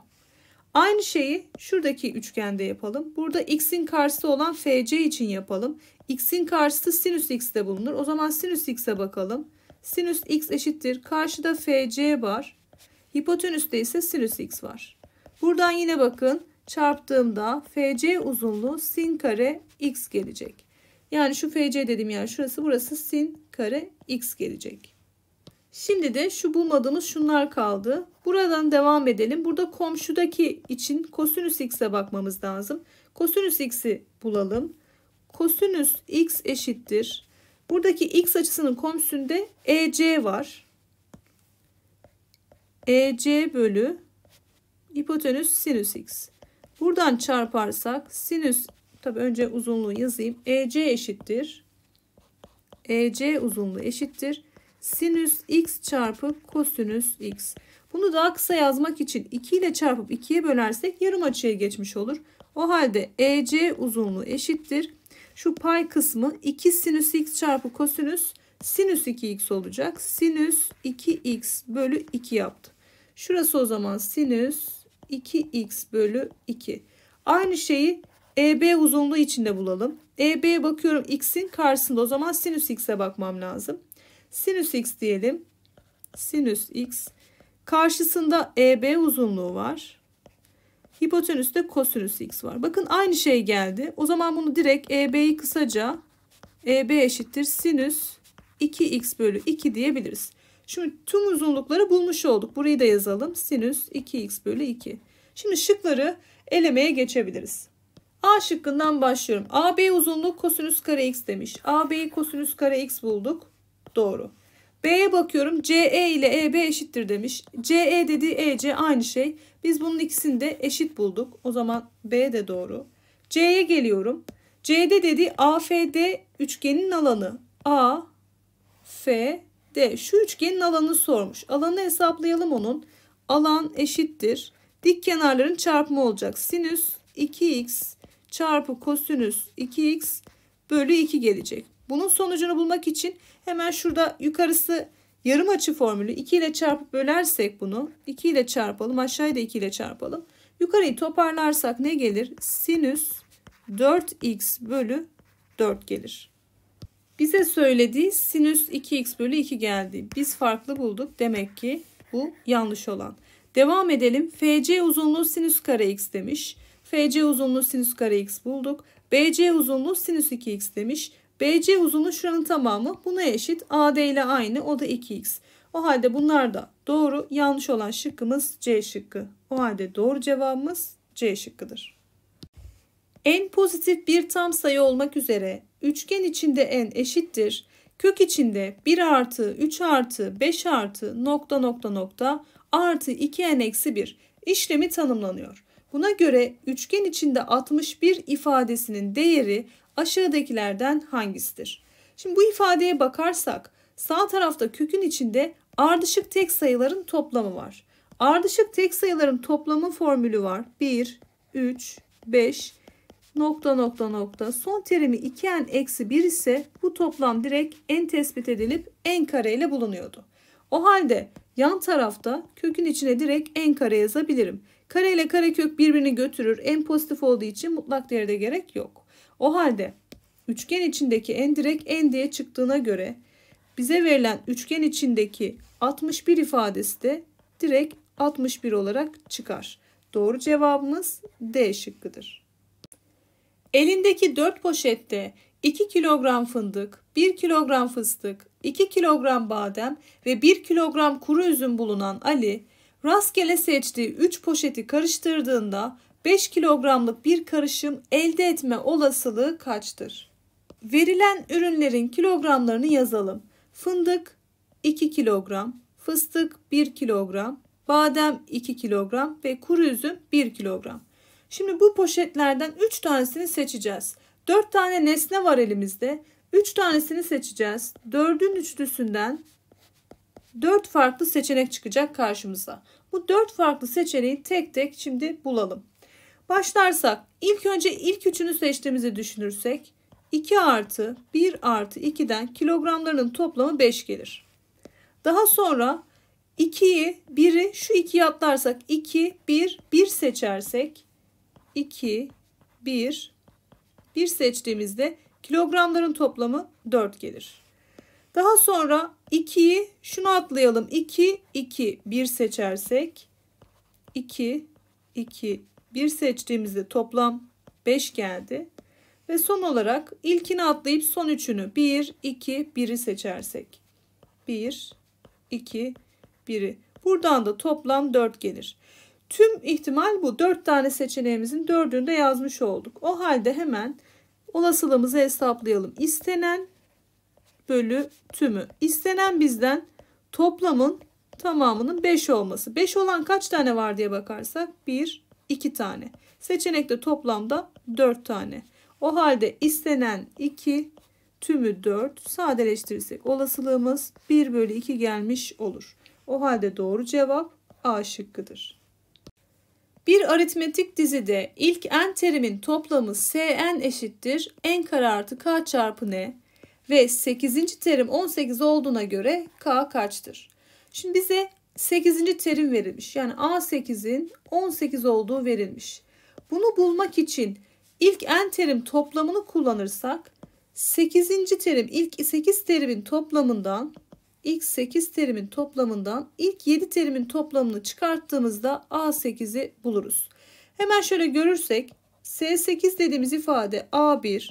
Speaker 1: Aynı şeyi şuradaki üçgende yapalım. Burada x'in karşısı olan fc için yapalım. x'in karşısı sinüs x'te bulunur. O zaman sinüs x'e bakalım. Sinüs x eşittir. Karşıda fc var. Hipotenüste ise sinüs x var. Buradan yine bakın çarptığımda fc uzunluğu sin kare x gelecek. Yani şu fc dedim yani şurası burası sin kare x gelecek. Şimdi de şu bulmadığımız şunlar kaldı. Buradan devam edelim. Burada komşudaki için kosinüs x'e bakmamız lazım. Kosinüs x'i bulalım. Kosinüs x eşittir. Buradaki x açısının komşüsünde EC var. EC bölü hipotenüs sinüs x. Buradan çarparsak sinüs tabi önce uzunluğu yazayım. EC eşittir. EC uzunluğu eşittir sinüs x çarpı kosinüs x. Bunu daha kısa yazmak için 2 ile çarpıp 2'ye bölersek yarım açıya geçmiş olur. O halde EC uzunluğu eşittir. Şu pay kısmı 2 sinüs x çarpı kosinüs sinüs 2x olacak. Sinüs 2x bölü 2 yaptı. Şurası o zaman sinüs 2x bölü 2. Aynı şeyi EB uzunluğu içinde bulalım. EB'ye bakıyorum x'in karşısında. O zaman sinüs x'e bakmam lazım. Sinüs x diyelim. Sinüs x. Karşısında EB uzunluğu var. Hipotenüste kosinüs x var. Bakın aynı şey geldi. O zaman bunu direkt EB'yi kısaca EB eşittir sinüs 2x bölü 2 diyebiliriz. Şimdi tüm uzunlukları bulmuş olduk. Burayı da yazalım. Sinüs 2x bölü 2. Şimdi şıkları elemeye geçebiliriz. A şıkkından başlıyorum. AB uzunluğu kosinüs kare x demiş. AB'yi kosinüs kare x bulduk. Doğru. B'ye bakıyorum. CE ile EB eşittir demiş. CE dediği EC aynı şey. Biz bunun ikisini de eşit bulduk. O zaman B de doğru. C'ye geliyorum. C'de dediği AFD üçgenin alanı. A, F, D. Şu üçgenin alanı sormuş. Alanı hesaplayalım onun. Alan eşittir. Dik kenarların çarpımı olacak. Sinüs 2x çarpı kosinüs 2x bölü 2 gelecek. Bunun sonucunu bulmak için Hemen şurada yukarısı yarım açı formülü 2 ile çarpıp bölersek bunu 2 ile çarpalım aşağıya da 2 ile çarpalım. Yukarıyı toparlarsak ne gelir? Sinüs 4x bölü 4 gelir. Bize söylediği sinüs 2x bölü 2 geldi. Biz farklı bulduk. Demek ki bu yanlış olan. Devam edelim. FC uzunluğu sinüs kare x demiş. FC uzunluğu sinüs kare x bulduk. BC uzunluğu sinüs 2x demiş. BC uzunluğu şuranın tamamı. Buna eşit. AD ile aynı. O da 2x. O halde bunlar da doğru. Yanlış olan şıkkımız C şıkkı. O halde doğru cevabımız C şıkkıdır. En pozitif bir tam sayı olmak üzere üçgen içinde en eşittir. Kök içinde 1 artı 3 artı 5 artı nokta nokta nokta artı 2n eksi 1 işlemi tanımlanıyor. Buna göre üçgen içinde 61 ifadesinin değeri aşağıdakilerden hangisidir? Şimdi bu ifadeye bakarsak sağ tarafta kökün içinde ardışık tek sayıların toplamı var. Ardışık tek sayıların toplamı formülü var. 1, 3, 5, nokta nokta nokta. Son terimi 2n eksi 1 ise bu toplam direkt n tespit edilip n kareyle bulunuyordu. O halde yan tarafta kökün içine direkt n kare yazabilirim. Kare ile karekök birbirini götürür. n pozitif olduğu için mutlak değerde gerek yok. O halde üçgen içindeki en direkt en diye çıktığına göre bize verilen üçgen içindeki 61 ifadesi de direkt 61 olarak çıkar. Doğru cevabımız D şıkkıdır. Elindeki 4 poşette 2 kilogram fındık, 1 kilogram fıstık, 2 kilogram badem ve 1 kilogram kuru üzüm bulunan Ali, rastgele seçtiği 3 poşeti karıştırdığında 5 kilogramlık bir karışım elde etme olasılığı kaçtır? Verilen ürünlerin kilogramlarını yazalım. Fındık 2 kilogram, fıstık 1 kilogram, badem 2 kilogram ve kuru üzüm 1 kilogram. Şimdi bu poşetlerden 3 tanesini seçeceğiz. 4 tane nesne var elimizde. 3 tanesini seçeceğiz. 4'ün üçlüsünden 4 farklı seçenek çıkacak karşımıza. Bu 4 farklı seçeneği tek tek şimdi bulalım. Başlarsak ilk önce ilk üçünü seçtiğimizi düşünürsek 2 artı 1 artı 2'den kilogramların toplamı 5 gelir. Daha sonra 2'yi 1'i şu 2'yi atlarsak 2 1 1 seçersek 2 1 1 seçtiğimizde kilogramların toplamı 4 gelir. Daha sonra 2'yi şunu atlayalım 2 2 1 seçersek 2 2 1 seçtiğimizde toplam 5 geldi. Ve son olarak ilkini atlayıp son üçünü 1, 2, 1'i seçersek. 1, 2, 1'i. Buradan da toplam 4 gelir. Tüm ihtimal bu. 4 tane seçeneğimizin 4'ünü de yazmış olduk. O halde hemen olasılığımızı hesaplayalım. İstenen bölü tümü. İstenen bizden toplamın tamamının 5 olması. 5 olan kaç tane var diye bakarsak 1, 2 tane. Seçenekte toplamda 4 tane. O halde istenen 2 tümü 4 sadeleştirirsek olasılığımız 1 bölü 2 gelmiş olur. O halde doğru cevap A şıkkıdır. Bir aritmetik dizide ilk n terimin toplamı Sn eşittir n kare artı k çarpı n ve 8. terim 18 olduğuna göre k kaçtır? Şimdi bize 8. terim verilmiş. Yani A8'in 18 olduğu verilmiş. Bunu bulmak için ilk n terim toplamını kullanırsak 8. terim ilk 8 terimin toplamından ilk 8 terimin toplamından ilk 7 terimin toplamını çıkarttığımızda A8'i buluruz. Hemen şöyle görürsek S8 dediğimiz ifade A1,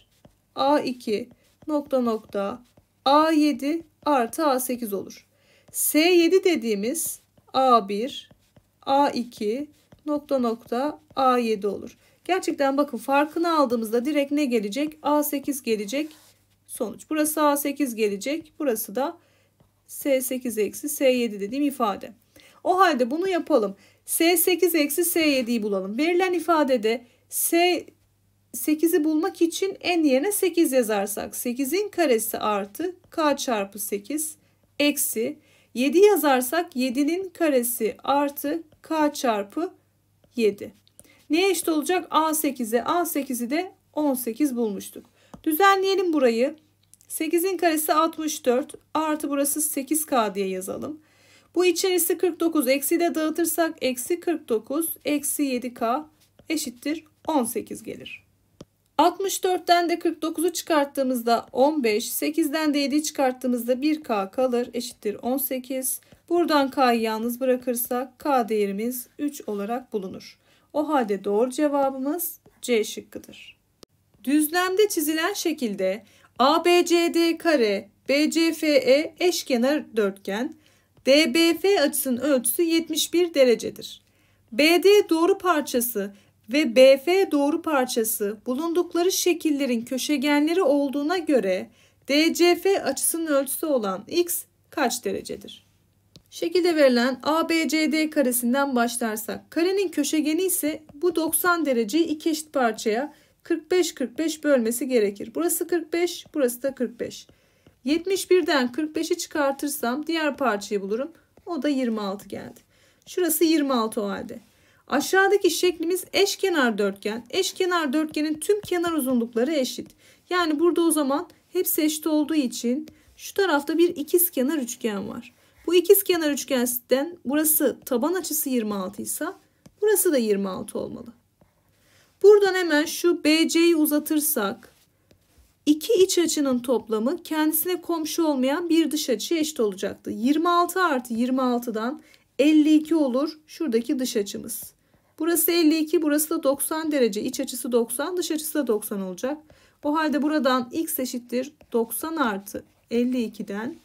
Speaker 1: A2, nokta nokta A7 artı A8 olur. S7 dediğimiz A1, A2, nokta nokta A7 olur. Gerçekten bakın farkını aldığımızda direkt ne gelecek? A8 gelecek sonuç. Burası A8 gelecek. Burası da S8 eksi S7 dediğim ifade. O halde bunu yapalım. S8 eksi S7'yi bulalım. Verilen ifadede S8'i bulmak için en yerine 8 yazarsak 8'in karesi artı K çarpı 8 eksi 7 yazarsak 7'nin karesi artı k çarpı 7. Ne eşit olacak? A8'e. A8'i de 18 bulmuştuk. Düzenleyelim burayı. 8'in karesi 64 artı burası 8k diye yazalım. Bu içerisi 49 eksi de dağıtırsak eksi 49 eksi 7k eşittir 18 gelir. 64'ten de 49'u çıkarttığımızda 15, 8'den de 7'yi çıkarttığımızda 1K kalır eşittir 18. Buradan K'yı yalnız bırakırsak K değerimiz 3 olarak bulunur. O halde doğru cevabımız C şıkkıdır. Düzlemde çizilen şekilde ABCD kare BCFE eşkenar dörtgen DBF açısının ölçüsü 71 derecedir. BD doğru parçası ve BF doğru parçası bulundukları şekillerin köşegenleri olduğuna göre DCF açısının ölçüsü olan x kaç derecedir? Şekilde verilen ABCD karesinden başlarsak karenin köşegeni ise bu 90 dereceyi iki eşit parçaya 45-45 bölmesi gerekir. Burası 45, burası da 45. 71'den 45'i çıkartırsam diğer parçayı bulurum. O da 26 geldi. Şurası 26 o halde. Aşağıdaki şeklimiz eşkenar dörtgen. Eşkenar dörtgenin tüm kenar uzunlukları eşit. Yani burada o zaman hepsi eşit olduğu için şu tarafta bir ikizkenar üçgen var. Bu ikizkenar üçgenden burası taban açısı 26 ise burası da 26 olmalı. Buradan hemen şu BC'yi uzatırsak iki iç açının toplamı kendisine komşu olmayan bir dış açı eşit olacaktı. 26 artı 26'dan 52 olur şuradaki dış açımız. Burası 52, burası da 90 derece. İç açısı 90, dış açısı da 90 olacak. O halde buradan x eşittir 90 artı 52'den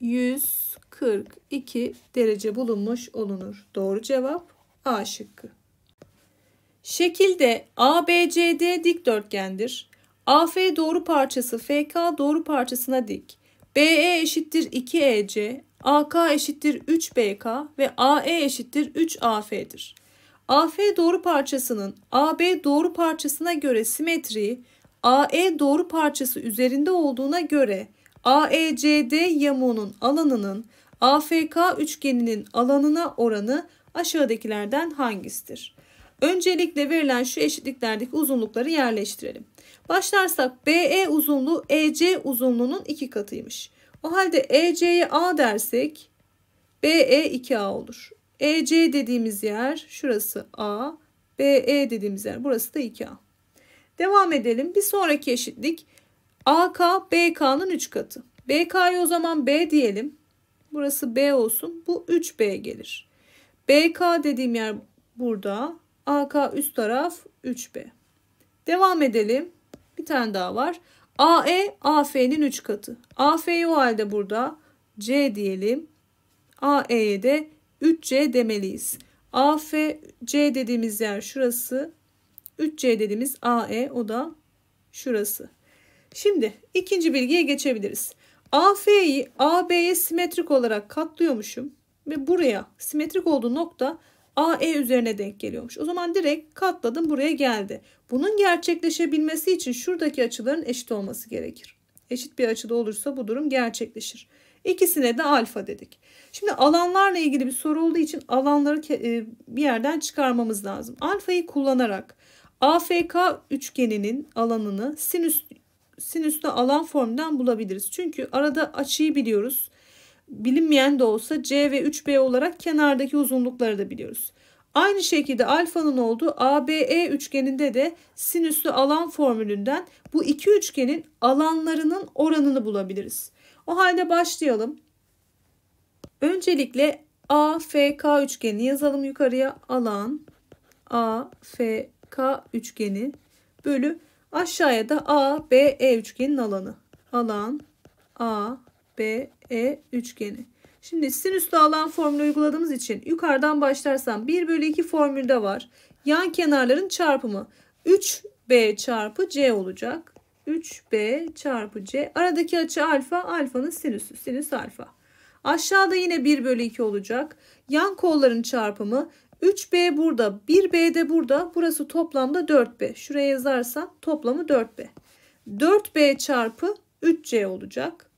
Speaker 1: 142 derece bulunmuş olunur. Doğru cevap A şıkkı. Şekilde ABCD dikdörtgendir. AF doğru parçası FK doğru parçasına dik. BE eşittir 2EC, AK eşittir 3BK ve AE eşittir 3AF'dir. AF doğru parçasının AB doğru parçasına göre simetriği AE doğru parçası üzerinde olduğuna göre AECD yamuğunun alanının AFK üçgeninin alanına oranı aşağıdakilerden hangisidir? Öncelikle verilen şu eşitliklerdeki uzunlukları yerleştirelim. Başlarsak BE uzunluğu EC uzunluğunun iki katıymış. O halde EC'ye A dersek BE 2A olur. EC dediğimiz yer şurası A. BE dediğimiz yer burası da 2A. Devam edelim. Bir sonraki eşitlik AK BK'nın 3 katı. BK'ya o zaman B diyelim. Burası B olsun. Bu 3B gelir. BK dediğim yer burada. AK üst taraf 3B. Devam edelim. Bir tane daha var. AE AF'nin 3 katı. AF'yi o halde burada C diyelim. AE'ye de 3C demeliyiz. AFC dediğimiz yer şurası. 3C dediğimiz AE o da şurası. Şimdi ikinci bilgiye geçebiliriz. AF'yi AB'ye simetrik olarak katlıyormuşum ve buraya simetrik olduğu nokta AE üzerine denk geliyormuş. O zaman direkt katladım buraya geldi. Bunun gerçekleşebilmesi için şuradaki açıların eşit olması gerekir. Eşit bir açıda olursa bu durum gerçekleşir. İkisine de alfa dedik. Şimdi alanlarla ilgili bir soru olduğu için alanları e, bir yerden çıkarmamız lazım. Alfayı kullanarak AFK üçgeninin alanını sinüs sinüsle alan formdan bulabiliriz. Çünkü arada açıyı biliyoruz. Bilinmeyen de olsa C ve 3B olarak kenardaki uzunlukları da biliyoruz. Aynı şekilde alfanın olduğu ABE üçgeninde de sinüslü alan formülünden bu iki üçgenin alanlarının oranını bulabiliriz. O halde başlayalım. Öncelikle AFK üçgeni yazalım yukarıya. Alan AFK üçgeni bölü aşağıya da ABE üçgenin alanı. Alan ABE üçgeni. Şimdi sinüslü alan formülü uyguladığımız için yukarıdan başlarsam 1 bölü 2 formülde var. Yan kenarların çarpımı 3B çarpı C olacak. 3B çarpı C. Aradaki açı alfa, alfanın sinüsü. Sinüs alfa. Aşağıda yine 1 bölü 2 olacak. Yan kolların çarpımı 3B burada, 1B de burada. Burası toplamda 4B. Şuraya yazarsam toplamı 4B. 4B çarpı 3C olacak.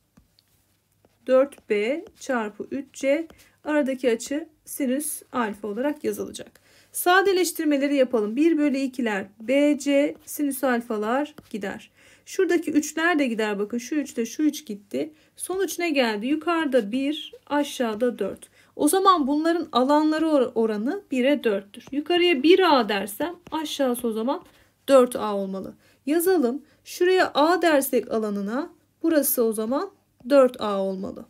Speaker 1: 4B çarpı 3C aradaki açı sinüs alfa olarak yazılacak. Sadeleştirmeleri yapalım. 1 bölü 2'ler BC sinüs alfalar gider. Şuradaki 3'ler de gider. Bakın şu 3 de şu 3 gitti. Sonuç ne geldi? Yukarıda 1 aşağıda 4. O zaman bunların alanları oranı 1'e 4'tür. Yukarıya 1A dersem aşağısı o zaman 4A olmalı. Yazalım. Şuraya A dersek alanına burası o zaman 4A olmalı.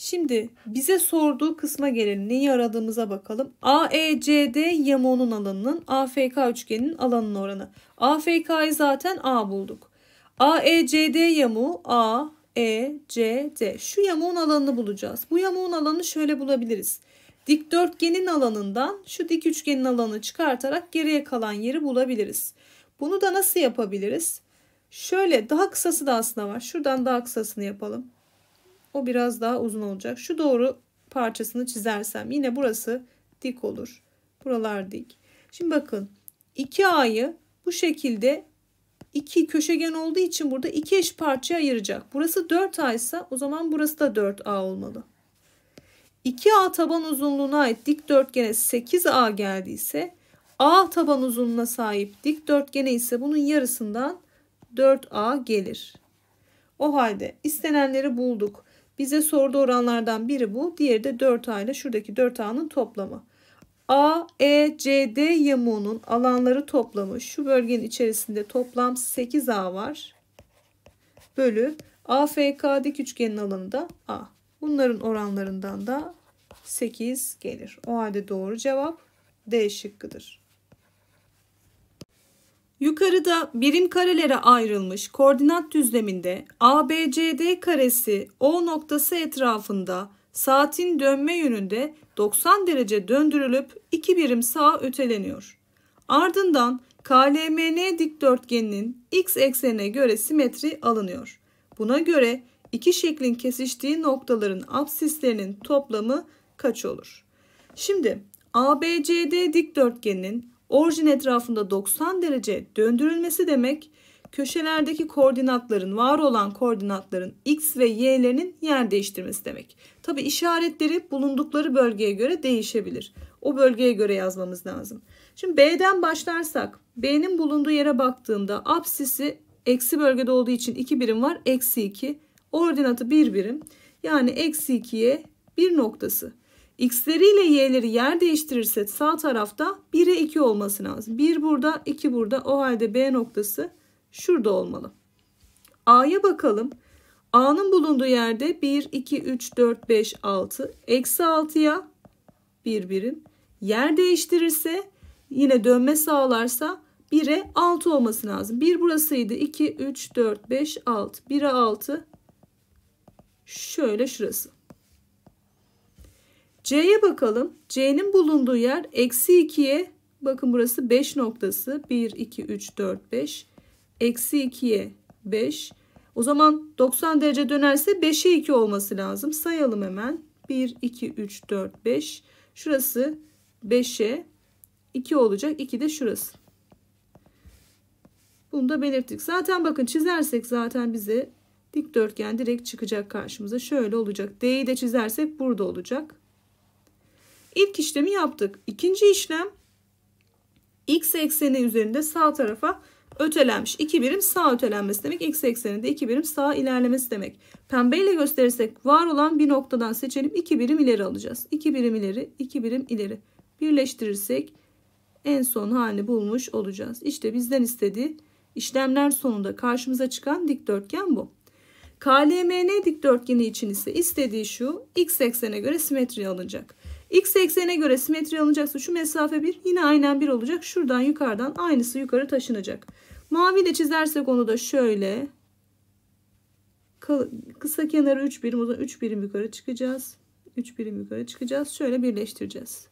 Speaker 1: Şimdi bize sorduğu kısma gelelim. Neyi aradığımıza bakalım. AECD yamonun alanının AFK üçgeninin alanının oranı. AFK'yı zaten A bulduk. AECD yamu A, E, C, D. Şu yamuğun alanını bulacağız. Bu yamuğun alanını şöyle bulabiliriz. Dikdörtgenin alanından şu dik üçgenin alanını çıkartarak geriye kalan yeri bulabiliriz. Bunu da nasıl yapabiliriz? Şöyle daha kısası da aslında var. Şuradan daha kısasını yapalım. O biraz daha uzun olacak. Şu doğru parçasını çizersem yine burası dik olur. Buralar dik. Şimdi bakın iki ayı bu şekilde iki köşegen olduğu için burada iki eş parçaya ayıracak. Burası 4A ise o zaman burası da 4A olmalı. 2A taban uzunluğuna ait dik dörtgene 8A geldiyse A taban uzunluğuna sahip dik dörtgene ise bunun yarısından 4A gelir. O halde istenenleri bulduk. Bize sorduğu oranlardan biri bu. Diğeri de 4A ile şuradaki 4A'nın toplamı. A, E, C, D yamuğunun alanları toplamı şu bölgenin içerisinde toplam 8A var. Bölü AFK dik üçgenin alanı da A. Bunların oranlarından da 8 gelir. O halde doğru cevap D şıkkıdır. Yukarıda birim karelere ayrılmış koordinat düzleminde ABCD karesi O noktası etrafında saatin dönme yönünde 90 derece döndürülüp 2 birim sağa öteleniyor. Ardından KLMN dikdörtgeninin x eksenine göre simetri alınıyor. Buna göre iki şeklin kesiştiği noktaların apsislerinin toplamı kaç olur? Şimdi ABCD dikdörtgeninin Orijin etrafında 90 derece döndürülmesi demek köşelerdeki koordinatların, var olan koordinatların x ve y'lerinin yer değiştirmesi demek. Tabi işaretleri bulundukları bölgeye göre değişebilir. O bölgeye göre yazmamız lazım. Şimdi B'den başlarsak B'nin bulunduğu yere baktığımda absisi eksi bölgede olduğu için 2 birim var. Eksi 2. Ordinatı 1 birim. Yani eksi 2'ye bir noktası. X'leri ile Y'leri yer değiştirirse sağ tarafta 1'e 2 olması lazım. 1 burada 2 burada o halde B noktası şurada olmalı. A'ya bakalım. A'nın bulunduğu yerde 1, 2, 3, 4, 5, 6. Eksi 6'ya bir birim. Yer değiştirirse yine dönme sağlarsa 1'e 6 olması lazım. 1 burasıydı. 2, 3, 4, 5, 6. 1'e 6. Şöyle şurası. C'ye bakalım. C'nin bulunduğu yer eksi 2'ye bakın burası 5 noktası. 1, 2, 3, 4, 5. Eksi 2'ye 5. O zaman 90 derece dönerse 5'e 2 olması lazım. Sayalım hemen. 1, 2, 3, 4, 5. Şurası 5'e 2 olacak. 2 de şurası. Bunu da belirttik. Zaten bakın çizersek zaten bize dikdörtgen direkt çıkacak karşımıza. Şöyle olacak. D'yi de çizersek burada olacak. İlk işlemi yaptık. İkinci işlem x ekseni üzerinde sağ tarafa ötelenmiş. 2 birim sağ ötelenmesi demek. X ekseninde 2 birim sağ ilerlemesi demek. Pembeyle gösterirsek var olan bir noktadan seçelim. 2 birim ileri alacağız. 2 birim ileri, 2 birim ileri. Birleştirirsek en son halini bulmuş olacağız. İşte bizden istediği işlemler sonunda karşımıza çıkan dikdörtgen bu. KLMN dikdörtgeni için ise istediği şu x eksene göre simetri alınacak. X eksene göre simetri alınacaksa şu mesafe 1 yine aynen 1 olacak. Şuradan yukarıdan aynısı yukarı taşınacak. Mavi de çizersek onu da şöyle kısa kenarı 3 birim o zaman 3 birim yukarı çıkacağız. 3 birim yukarı çıkacağız. Şöyle birleştireceğiz.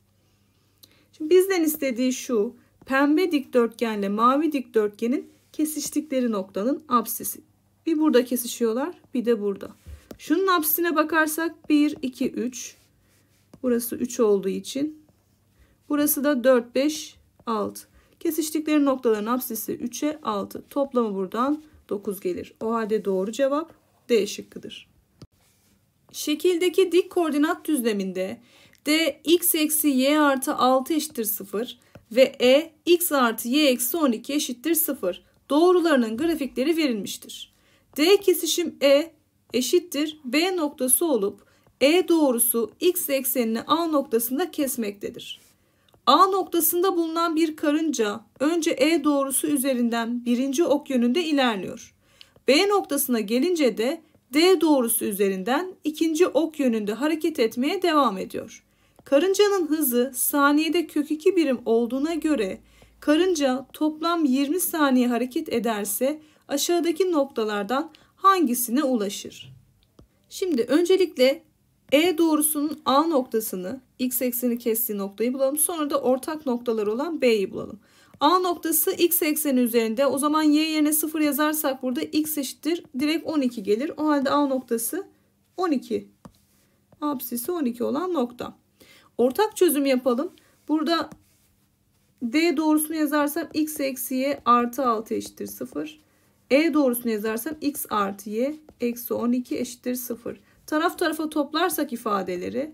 Speaker 1: Şimdi bizden istediği şu pembe dikdörtgenle mavi dikdörtgenin kesiştikleri noktanın absisi. Bir burada kesişiyorlar bir de burada. Şunun absisine bakarsak 1, 2, 3. Burası 3 olduğu için. Burası da 4, 5, 6. Kesiştikleri noktaların absisi 3'e 6. Toplamı buradan 9 gelir. O halde doğru cevap D şıkkıdır. Şekildeki dik koordinat düzleminde D x eksi y artı 6 eşittir 0 ve E x artı y eksi 12 eşittir 0. Doğrularının grafikleri verilmiştir. D kesişim E eşittir B noktası olup e doğrusu x eksenini A noktasında kesmektedir. A noktasında bulunan bir karınca önce E doğrusu üzerinden birinci ok yönünde ilerliyor. B noktasına gelince de D doğrusu üzerinden ikinci ok yönünde hareket etmeye devam ediyor. Karıncanın hızı saniyede kök 2 birim olduğuna göre karınca toplam 20 saniye hareket ederse aşağıdaki noktalardan hangisine ulaşır? Şimdi öncelikle e doğrusunun A noktasını, x ekseni kestiği noktayı bulalım. Sonra da ortak noktalar olan B'yi bulalım. A noktası x ekseni üzerinde. O zaman y yerine 0 yazarsak burada x eşittir. Direkt 12 gelir. O halde A noktası 12. Apsisi 12 olan nokta. Ortak çözüm yapalım. Burada D doğrusunu yazarsam x eksi y artı 6 eşittir 0. E doğrusunu yazarsam x artı y eksi 12 eşittir 0. Taraf tarafa toplarsak ifadeleri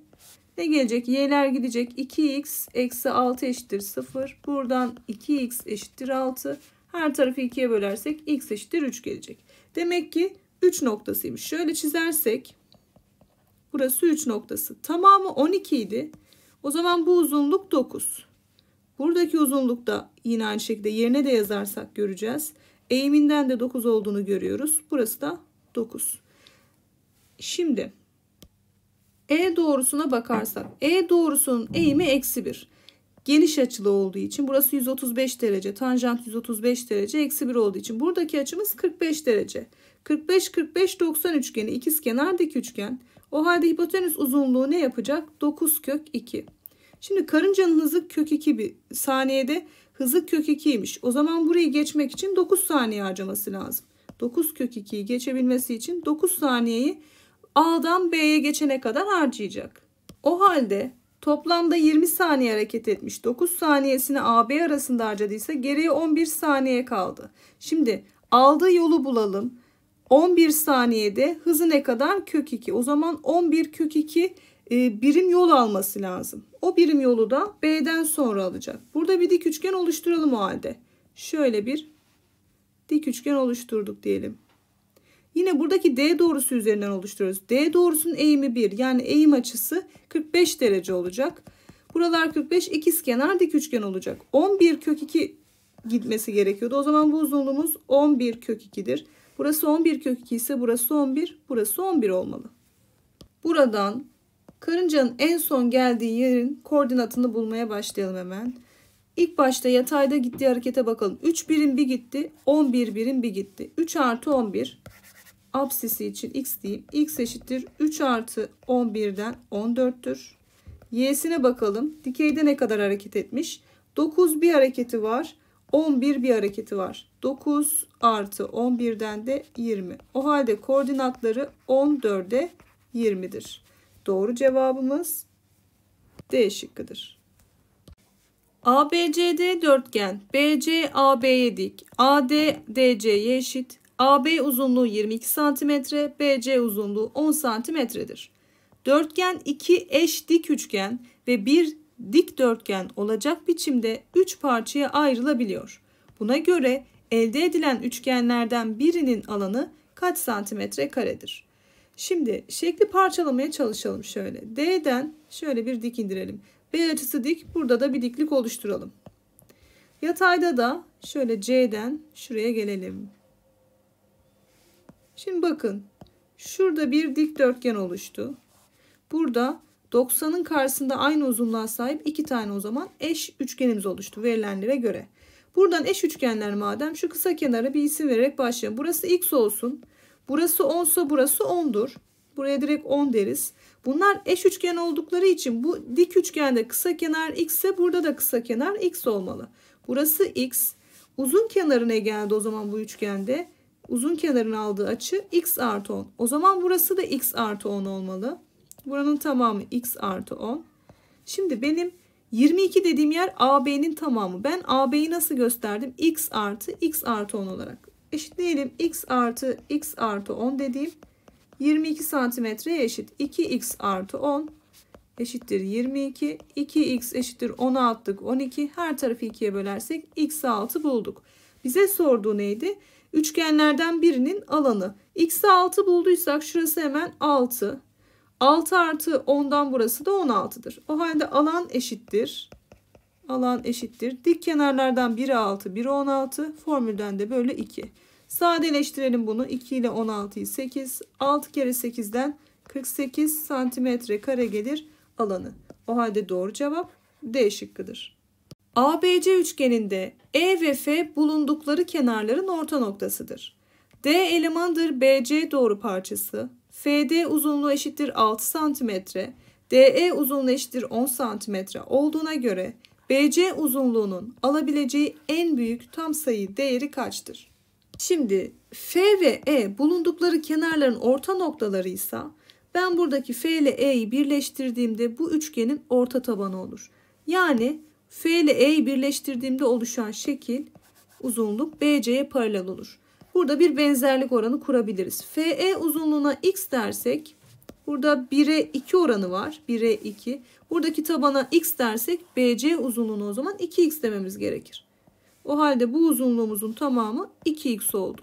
Speaker 1: ne gelecek? Y'ler gidecek. 2x eksi 6 eşittir 0. Buradan 2x eşittir 6. Her tarafı 2'ye bölersek x eşittir 3 gelecek. Demek ki 3 noktasıymış. Şöyle çizersek burası 3 noktası. Tamamı 12 idi. O zaman bu uzunluk 9. Buradaki uzunluk da yine aynı şekilde yerine de yazarsak göreceğiz. Eğiminden de 9 olduğunu görüyoruz. Burası da 9. Şimdi E doğrusuna bakarsak E doğrusunun eğimi eksi 1. Geniş açılı olduğu için burası 135 derece. Tanjant 135 derece eksi 1 olduğu için buradaki açımız 45 derece. 45 45 90 üçgeni ikiz ikizkenar dik üçgen. O halde hipotenüs uzunluğu ne yapacak? 9 kök 2. Şimdi karıncanın hızı kök 2 bir saniyede hızı kök 2'ymiş. O zaman burayı geçmek için 9 saniye harcaması lazım. 9 kök 2'yi geçebilmesi için 9 saniyeyi A'dan B'ye geçene kadar harcayacak. O halde toplamda 20 saniye hareket etmiş. 9 saniyesini AB arasında harcadıysa geriye 11 saniye kaldı. Şimdi aldığı yolu bulalım. 11 saniyede hızı ne kadar? Kök 2. O zaman 11 kök 2 e, birim yol alması lazım. O birim yolu da B'den sonra alacak. Burada bir dik üçgen oluşturalım o halde. Şöyle bir dik üçgen oluşturduk diyelim. Yine buradaki D doğrusu üzerinden oluşturuyoruz. D doğrusunun eğimi 1 yani eğim açısı 45 derece olacak. Buralar 45 ikizkenar dik üçgen olacak. 11 kök 2 gitmesi gerekiyordu. O zaman bu uzunluğumuz 11 kök 2'dir. Burası 11 kök 2 ise burası 11, burası 11 olmalı. Buradan karıncanın en son geldiği yerin koordinatını bulmaya başlayalım hemen. İlk başta yatayda gittiği harekete bakalım. 3 birim bir gitti, 11 birim bir gitti. 3 artı 11 absisi için x diyeyim. x eşittir 3 artı 11'den 14'tür. Y'sine bakalım. Dikeyde ne kadar hareket etmiş? 9 bir hareketi var. 11 bir hareketi var. 9 artı 11'den de 20. O halde koordinatları 14'e 20'dir. Doğru cevabımız D şıkkıdır. ABCD dörtgen BC AB'ye dik AD DC'ye eşit AB uzunluğu 22 cm, BC uzunluğu 10 cm'dir. Dörtgen iki eş dik üçgen ve bir dik dörtgen olacak biçimde 3 parçaya ayrılabiliyor. Buna göre elde edilen üçgenlerden birinin alanı kaç santimetre karedir? Şimdi şekli parçalamaya çalışalım şöyle. D'den şöyle bir dik indirelim. B açısı dik. Burada da bir diklik oluşturalım. Yatayda da şöyle C'den şuraya gelelim. Şimdi bakın şurada bir dikdörtgen oluştu. Burada 90'ın karşısında aynı uzunluğa sahip iki tane o zaman eş üçgenimiz oluştu verilenlere göre. Buradan eş üçgenler madem şu kısa kenara bir isim vererek başlayalım. Burası x olsun. Burası 10 ise burası 10'dur. Buraya direkt 10 deriz. Bunlar eş üçgen oldukları için bu dik üçgende kısa kenar x ise burada da kısa kenar x olmalı. Burası x. Uzun kenarı ne geldi o zaman bu üçgende? uzun kenarın aldığı açı x artı 10. O zaman burası da x artı 10 olmalı. Buranın tamamı x artı 10. Şimdi benim 22 dediğim yer AB'nin tamamı. Ben AB'yi nasıl gösterdim? X artı x artı 10 olarak. Eşitleyelim. X artı x artı 10 dediğim 22 santimetreye eşit. 2x artı 10 eşittir 22. 2x eşittir 10'a attık 12. Her tarafı 2'ye bölersek x6 bulduk. Bize sorduğu neydi? üçgenlerden birinin alanı. X'e 6 bulduysak şurası hemen 6. 6 artı 10'dan burası da 16'dır. O halde alan eşittir. Alan eşittir. Dik kenarlardan biri 6, biri 16. Formülden de böyle 2. Sadeleştirelim bunu. 2 ile 16'yı 8. 6 kere 8'den 48 santimetre kare gelir alanı. O halde doğru cevap D şıkkıdır. ABC üçgeninde e ve F bulundukları kenarların orta noktasıdır. D elemandır BC doğru parçası. FD uzunluğu eşittir 6 cm. DE uzunluğu eşittir 10 cm olduğuna göre BC uzunluğunun alabileceği en büyük tam sayı değeri kaçtır? Şimdi F ve E bulundukları kenarların orta noktalarıysa ben buradaki F ile E'yi birleştirdiğimde bu üçgenin orta tabanı olur. Yani F ile E'yi birleştirdiğimde oluşan şekil uzunluk BC'ye paralel olur. Burada bir benzerlik oranı kurabiliriz. FE uzunluğuna x dersek burada 1'e 2 oranı var. 1'e 2. Buradaki tabana x dersek BC uzunluğuna o zaman 2x dememiz gerekir. O halde bu uzunluğumuzun tamamı 2x oldu.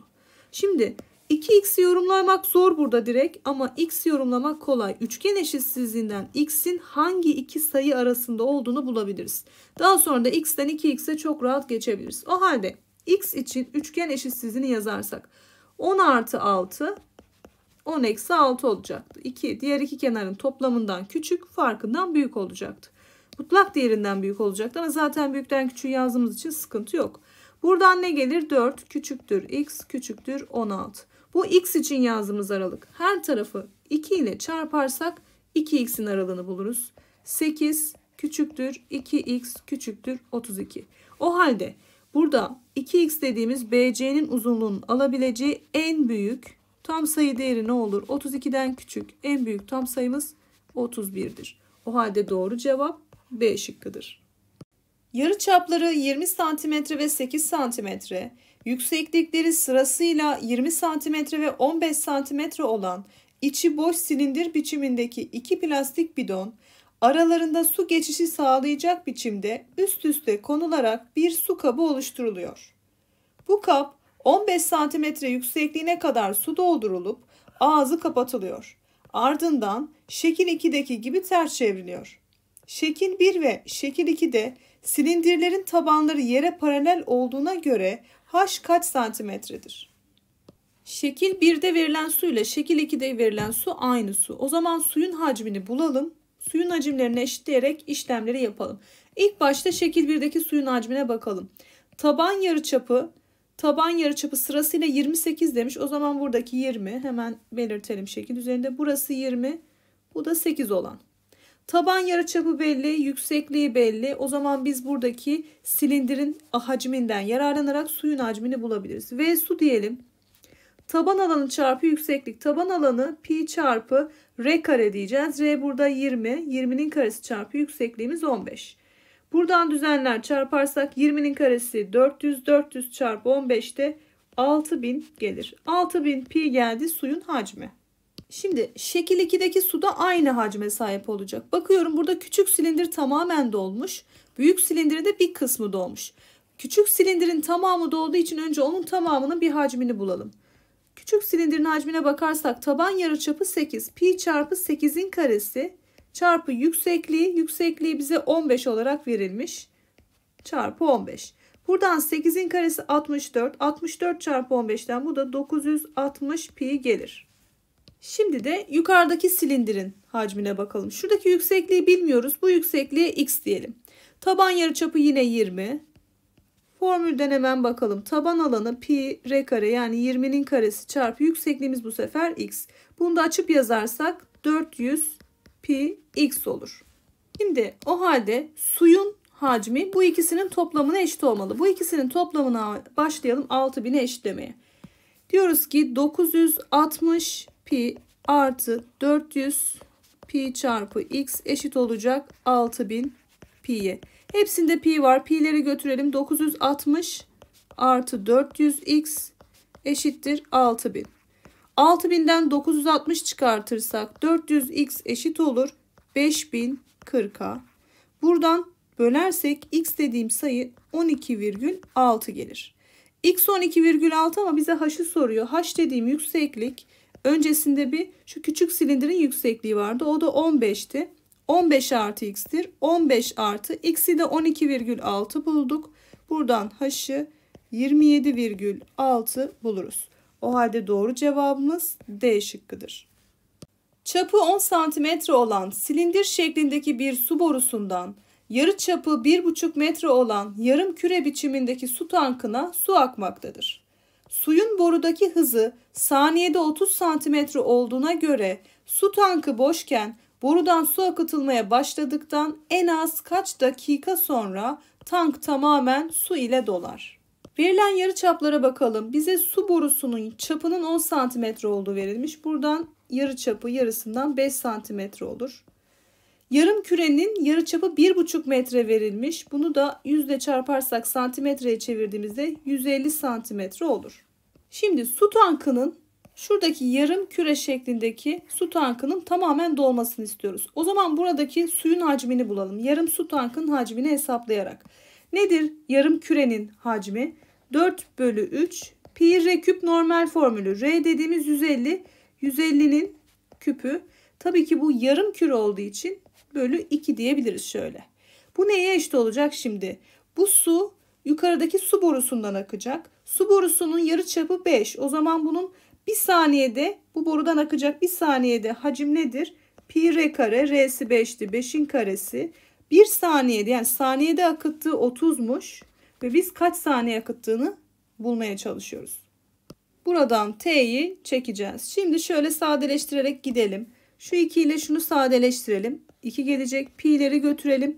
Speaker 1: Şimdi 2 xi yorumlamak zor burada direkt ama x yorumlamak kolay. Üçgen eşitsizliğinden x'in hangi iki sayı arasında olduğunu bulabiliriz. Daha sonra da x'ten 2x'e çok rahat geçebiliriz. O halde x için üçgen eşitsizliğini yazarsak 10 artı 6 10 eksi 6 olacaktı. 2 diğer iki kenarın toplamından küçük farkından büyük olacaktı. Mutlak değerinden büyük olacaktı ama zaten büyükten küçüğü yazdığımız için sıkıntı yok. Buradan ne gelir? 4 küçüktür x küçüktür 16. Bu x için yazdığımız aralık. Her tarafı 2 ile çarparsak 2x'in aralığını buluruz. 8 küçüktür 2x küçüktür 32. O halde burada 2x dediğimiz BC'nin uzunluğunun alabileceği en büyük tam sayı değeri ne olur? 32'den küçük. En büyük tam sayımız 31'dir. O halde doğru cevap B şıkkıdır. Yarı çapları 20 cm ve 8 cm, Yükseklikleri sırasıyla 20 cm ve 15 cm olan içi boş silindir biçimindeki iki plastik bidon aralarında su geçişi sağlayacak biçimde üst üste konularak bir su kabı oluşturuluyor. Bu kap 15 cm yüksekliğine kadar su doldurulup ağzı kapatılıyor. Ardından şekil 2'deki gibi ters çevriliyor. Şekil 1 ve şekil 2'de silindirlerin tabanları yere paralel olduğuna göre H kaç santimetredir? Şekil 1'de verilen su ile şekil 2'de verilen su aynı su. O zaman suyun hacmini bulalım. Suyun hacimlerini eşitleyerek işlemleri yapalım. İlk başta şekil 1'deki suyun hacmine bakalım. Taban yarıçapı taban yarıçapı sırasıyla 28 demiş. O zaman buradaki 20 hemen belirtelim şekil üzerinde. Burası 20. Bu da 8 olan. Taban yarıçapı belli, yüksekliği belli. O zaman biz buradaki silindirin hacminden yararlanarak suyun hacmini bulabiliriz. V su diyelim. Taban alanı çarpı yükseklik. Taban alanı pi çarpı r kare diyeceğiz. R burada 20. 20'nin karesi çarpı yüksekliğimiz 15. Buradan düzenler çarparsak 20'nin karesi 400. 400 çarpı 15'te 6000 gelir. 6000 pi geldi suyun hacmi. Şimdi şekil 2'deki da aynı hacme sahip olacak. Bakıyorum burada küçük silindir tamamen dolmuş. Büyük silindirin de bir kısmı dolmuş. Küçük silindirin tamamı dolduğu için önce onun tamamının bir hacmini bulalım. Küçük silindirin hacmine bakarsak taban yarıçapı 8. Pi çarpı 8'in karesi çarpı yüksekliği. Yüksekliği bize 15 olarak verilmiş. Çarpı 15. Buradan 8'in karesi 64. 64 çarpı 15'ten bu da 960 pi gelir. Şimdi de yukarıdaki silindirin hacmine bakalım. Şuradaki yüksekliği bilmiyoruz. Bu yüksekliğe x diyelim. Taban yarıçapı yine 20. Formülden hemen bakalım. Taban alanı pi r kare yani 20'nin karesi çarpı yüksekliğimiz bu sefer x. Bunu da açıp yazarsak 400 pi x olur. Şimdi o halde suyun hacmi bu ikisinin toplamına eşit olmalı. Bu ikisinin toplamına başlayalım 6000'e eşitlemeye. Diyoruz ki 960 pi artı 400 pi çarpı x eşit olacak 6000 pi'ye. Hepsinde pi var. Pi'leri götürelim. 960 artı 400 x eşittir 6000. 6000'den 960 çıkartırsak 400 x eşit olur 5040'a. Buradan bölersek x dediğim sayı 12,6 gelir. x 12,6 ama bize h'ı soruyor. h dediğim yükseklik Öncesinde bir şu küçük silindirin yüksekliği vardı. O da 15'ti. 15 artı x'tir. 15 artı x'i de 12,6 bulduk. Buradan h'ı 27,6 buluruz. O halde doğru cevabımız D şıkkıdır. Çapı 10 cm olan silindir şeklindeki bir su borusundan yarı çapı 1,5 metre olan yarım küre biçimindeki su tankına su akmaktadır. Suyun borudaki hızı saniyede 30 santimetre olduğuna göre su tankı boşken borudan su akıtılmaya başladıktan en az kaç dakika sonra tank tamamen su ile dolar. Verilen yarı çaplara bakalım. Bize su borusunun çapının 10 santimetre olduğu verilmiş. Buradan yarı çapı yarısından 5 santimetre olur. Yarım kürenin yarı yarıçapı 1,5 metre verilmiş. Bunu da yüzle çarparsak santimetreye çevirdiğimizde 150 santimetre olur. Şimdi su tankının şuradaki yarım küre şeklindeki su tankının tamamen dolmasını istiyoruz. O zaman buradaki suyun hacmini bulalım. Yarım su tankının hacmini hesaplayarak. Nedir yarım kürenin hacmi? 4 bölü 3 pi r küp normal formülü. R dediğimiz 150. 150'nin küpü. Tabii ki bu yarım küre olduğu için bölü 2 diyebiliriz şöyle. Bu neye eşit olacak şimdi? Bu su yukarıdaki su borusundan akacak. Su borusunun yarı çapı 5. O zaman bunun bir saniyede bu borudan akacak bir saniyede hacim nedir? Pi r kare r'si 5'ti. 5'in karesi. Bir saniyede yani saniyede akıttığı 30'muş ve biz kaç saniye akıttığını bulmaya çalışıyoruz. Buradan t'yi çekeceğiz. Şimdi şöyle sadeleştirerek gidelim. Şu 2 ile şunu sadeleştirelim. 2 gelecek. Pi'leri götürelim.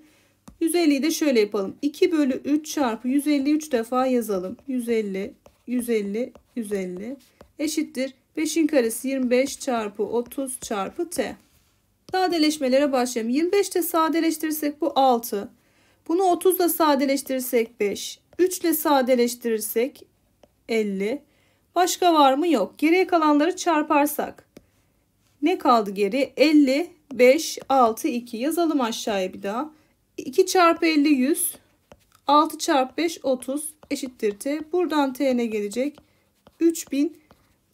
Speaker 1: 150'yi de şöyle yapalım. 2 bölü 3 çarpı 153 defa yazalım. 150, 150, 150 eşittir. 5'in karesi 25 çarpı 30 çarpı t. Sadeleşmelere başlayalım. 25 ile sadeleştirirsek bu 6. Bunu 30 ile sadeleştirirsek 5. 3 ile sadeleştirirsek 50. Başka var mı? Yok. Geriye kalanları çarparsak. Ne kaldı geri? 50 5, 6, 2 yazalım aşağıya bir daha. 2 çarpı 50 100. 6 çarpı 5 30 eşittir t. Buradan t ne gelecek? 3000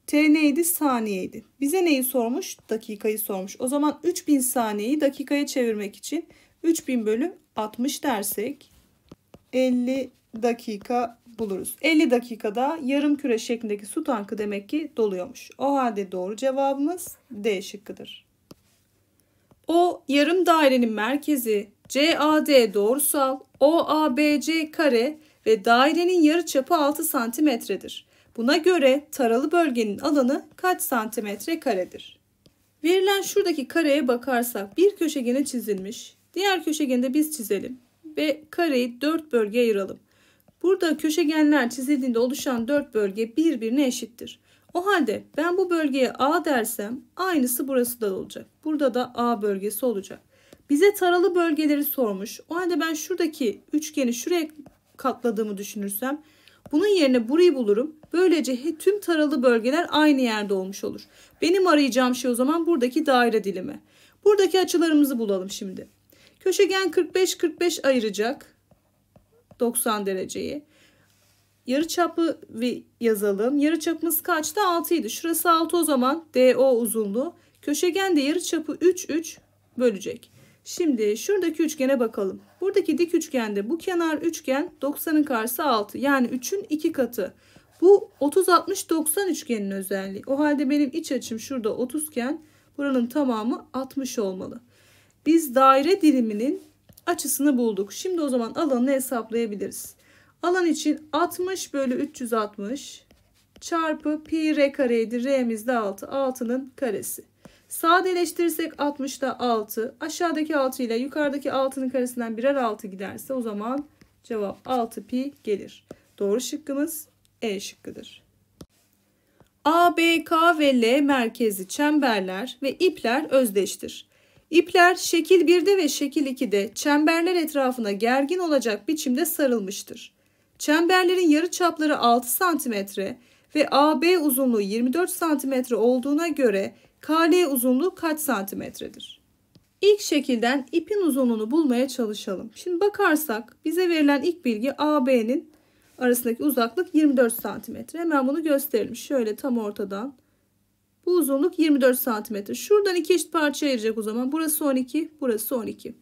Speaker 1: t neydi? Saniyeydi. Bize neyi sormuş? Dakikayı sormuş. O zaman 3000 saniyeyi dakikaya çevirmek için 3000 bölü 60 dersek 50 dakika buluruz. 50 dakikada yarım küre şeklindeki su tankı demek ki doluyormuş. O halde doğru cevabımız D şıkkıdır. O yarım dairenin merkezi CAD doğrusal OABC kare ve dairenin yarıçapı 6 santimetredir. Buna göre taralı bölgenin alanı kaç santimetre karedir? Verilen şuradaki kareye bakarsak bir köşegeni çizilmiş. Diğer köşegeni de biz çizelim ve kareyi 4 bölgeye ayıralım. Burada köşegenler çizildiğinde oluşan 4 bölge birbirine eşittir. O halde ben bu bölgeye A dersem aynısı burası da olacak. Burada da A bölgesi olacak. Bize taralı bölgeleri sormuş. O halde ben şuradaki üçgeni şuraya katladığımı düşünürsem bunun yerine burayı bulurum. Böylece tüm taralı bölgeler aynı yerde olmuş olur. Benim arayacağım şey o zaman buradaki daire dilimi. Buradaki açılarımızı bulalım şimdi. Köşegen 45-45 ayıracak 90 dereceyi yarı çapı yazalım. Yarı çapımız kaçtı? 6 idi. Şurası 6 o zaman. DO uzunluğu. Köşegen de yarı çapı 3 3 bölecek. Şimdi şuradaki üçgene bakalım. Buradaki dik üçgende bu kenar üçgen 90'ın karşısı 6. Yani 3'ün 2 katı. Bu 30-60-90 üçgenin özelliği. O halde benim iç açım şurada 30 iken buranın tamamı 60 olmalı. Biz daire diliminin açısını bulduk. Şimdi o zaman alanını hesaplayabiliriz. Alan için 60 bölü 360 çarpı pi r kareydi. R'miz de 6. 6'nın karesi. Sadeleştirirsek 60'da 6. Aşağıdaki 6 ile yukarıdaki 6'nın karesinden birer 6 giderse o zaman cevap 6 pi gelir. Doğru şıkkımız E şıkkıdır. A, B, K ve L merkezi çemberler ve ipler özdeştir. İpler şekil 1'de ve şekil 2'de çemberler etrafına gergin olacak biçimde sarılmıştır. Çemberlerin yarı çapları 6 cm ve AB uzunluğu 24 cm olduğuna göre KL uzunluğu kaç santimetredir? İlk şekilden ipin uzunluğunu bulmaya çalışalım. Şimdi bakarsak bize verilen ilk bilgi AB'nin arasındaki uzaklık 24 santimetre. Hemen bunu gösterelim. Şöyle tam ortadan. Bu uzunluk 24 santimetre. Şuradan iki eşit parça ayıracak o zaman. Burası 12, burası 12.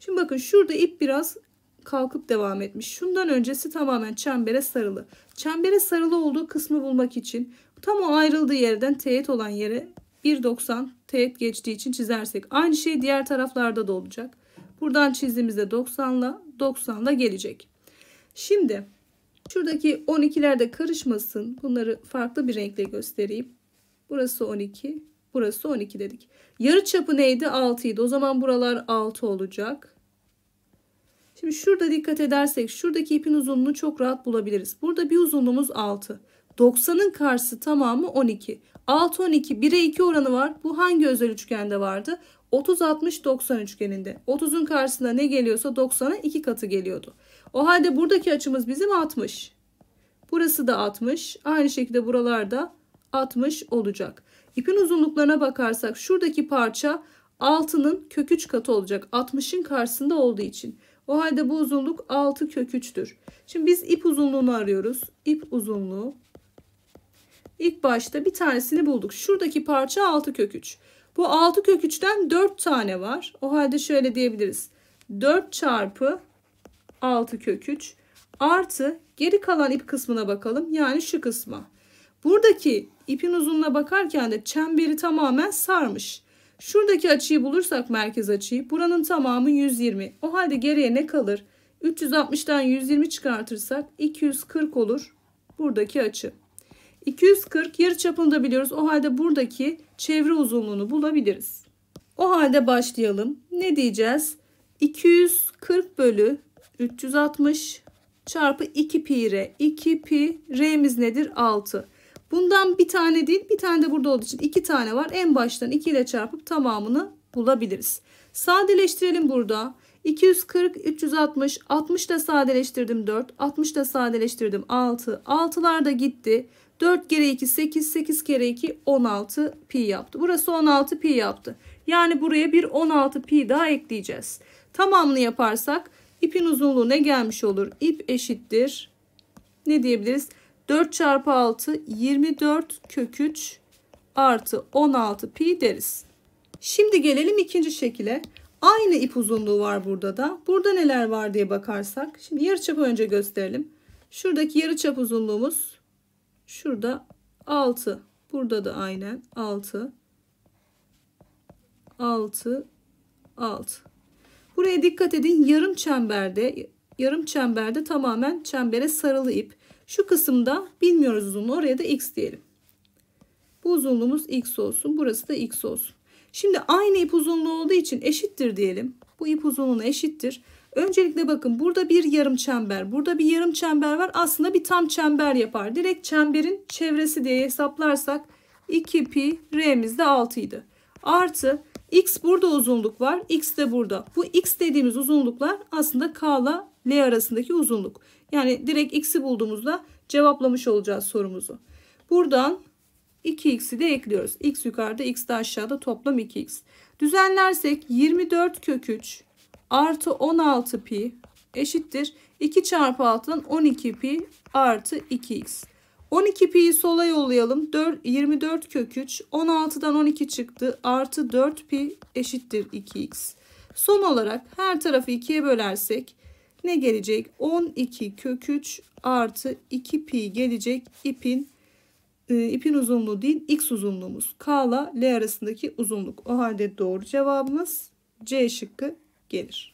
Speaker 1: Şimdi bakın şurada ip biraz kalkıp devam etmiş. Şundan öncesi tamamen çembere sarılı. Çembere sarılı olduğu kısmı bulmak için tam o ayrıldığı yerden teğet olan yere 1.90 teğet geçtiği için çizersek. Aynı şey diğer taraflarda da olacak. Buradan çizdiğimizde 90'la 90'la gelecek. Şimdi şuradaki 12'ler de karışmasın. Bunları farklı bir renkle göstereyim. Burası 12, burası 12 dedik. Yarı çapı neydi? 6 idi. O zaman buralar 6 olacak. Şimdi şurada dikkat edersek şuradaki ipin uzunluğunu çok rahat bulabiliriz. Burada bir uzunluğumuz 6. 90'ın karşısı tamamı 12. 6 12 1'e 2 oranı var. Bu hangi özel üçgende vardı? 30 60 90 üçgeninde. 30'un karşısına ne geliyorsa 90'a 2 katı geliyordu. O halde buradaki açımız bizim 60. Burası da 60. Aynı şekilde buralarda 60 olacak. İpin uzunluklarına bakarsak şuradaki parça 6'nın kök 3 katı olacak 60'ın karşısında olduğu için. O halde bu uzunluk 6 köküçtür. Şimdi biz ip uzunluğunu arıyoruz. İp uzunluğu. İlk başta bir tanesini bulduk. Şuradaki parça 6 köküç. Bu 6 köküçten 4 tane var. O halde şöyle diyebiliriz. 4 çarpı 6 köküç artı geri kalan ip kısmına bakalım. Yani şu kısma. Buradaki ipin uzunluğuna bakarken de çemberi tamamen sarmış. Şuradaki açıyı bulursak merkez açıyı buranın tamamı 120. O halde geriye ne kalır? 360'dan 120 çıkartırsak 240 olur buradaki açı. 240 yarı çapını da biliyoruz. O halde buradaki çevre uzunluğunu bulabiliriz. O halde başlayalım. Ne diyeceğiz? 240 bölü 360 çarpı 2 pi r. 2 pi r'miz nedir? 6. Bundan bir tane değil bir tane de burada olduğu için iki tane var. En baştan 2 ile çarpıp tamamını bulabiliriz. Sadeleştirelim burada. 240, 360, 60 da sadeleştirdim 4, 60 da sadeleştirdim 6, 6'lar da gitti. 4 kere 2 8, 8 kere 2 16 pi yaptı. Burası 16 pi yaptı. Yani buraya bir 16 pi daha ekleyeceğiz. Tamamını yaparsak ipin uzunluğu ne gelmiş olur? İp eşittir. Ne diyebiliriz? 4 çarpı 6 24 kök 3 artı 16 pi deriz. Şimdi gelelim ikinci şekile. Aynı ip uzunluğu var burada da. Burada neler var diye bakarsak. Şimdi yarı yarıçapı önce gösterelim. Şuradaki yarı çap uzunluğumuz şurada 6. Burada da aynen 6. 6 6. Buraya dikkat edin. Yarım çemberde yarım çemberde tamamen çembere sarılı ip. Şu kısımda bilmiyoruz uzunluğu oraya da x diyelim. Bu uzunluğumuz x olsun. Burası da x olsun. Şimdi aynı ip uzunluğu olduğu için eşittir diyelim. Bu ip uzunluğuna eşittir. Öncelikle bakın burada bir yarım çember, burada bir yarım çember var. Aslında bir tam çember yapar. Direkt çemberin çevresi diye hesaplarsak 2 pi r'miz de 6 idi. Artı x burada uzunluk var, x de burada. Bu x dediğimiz uzunluklar aslında k ile l arasındaki uzunluk. Yani direkt x'i bulduğumuzda cevaplamış olacağız sorumuzu. Buradan 2x'i de ekliyoruz. x yukarıda x de aşağıda toplam 2x. Düzenlersek 24 kök 3 artı 16 pi eşittir. 2 çarpı 6'dan 12 pi artı 2x. 12 pi'yi sola yollayalım. 4, 24 kök 3 16'dan 12 çıktı. Artı 4 pi eşittir 2x. Son olarak her tarafı 2'ye bölersek ne gelecek? 12 kök 3 artı 2 pi gelecek ipin e, ipin uzunluğu değil x uzunluğumuz. K ile L arasındaki uzunluk. O halde doğru cevabımız C şıkkı gelir.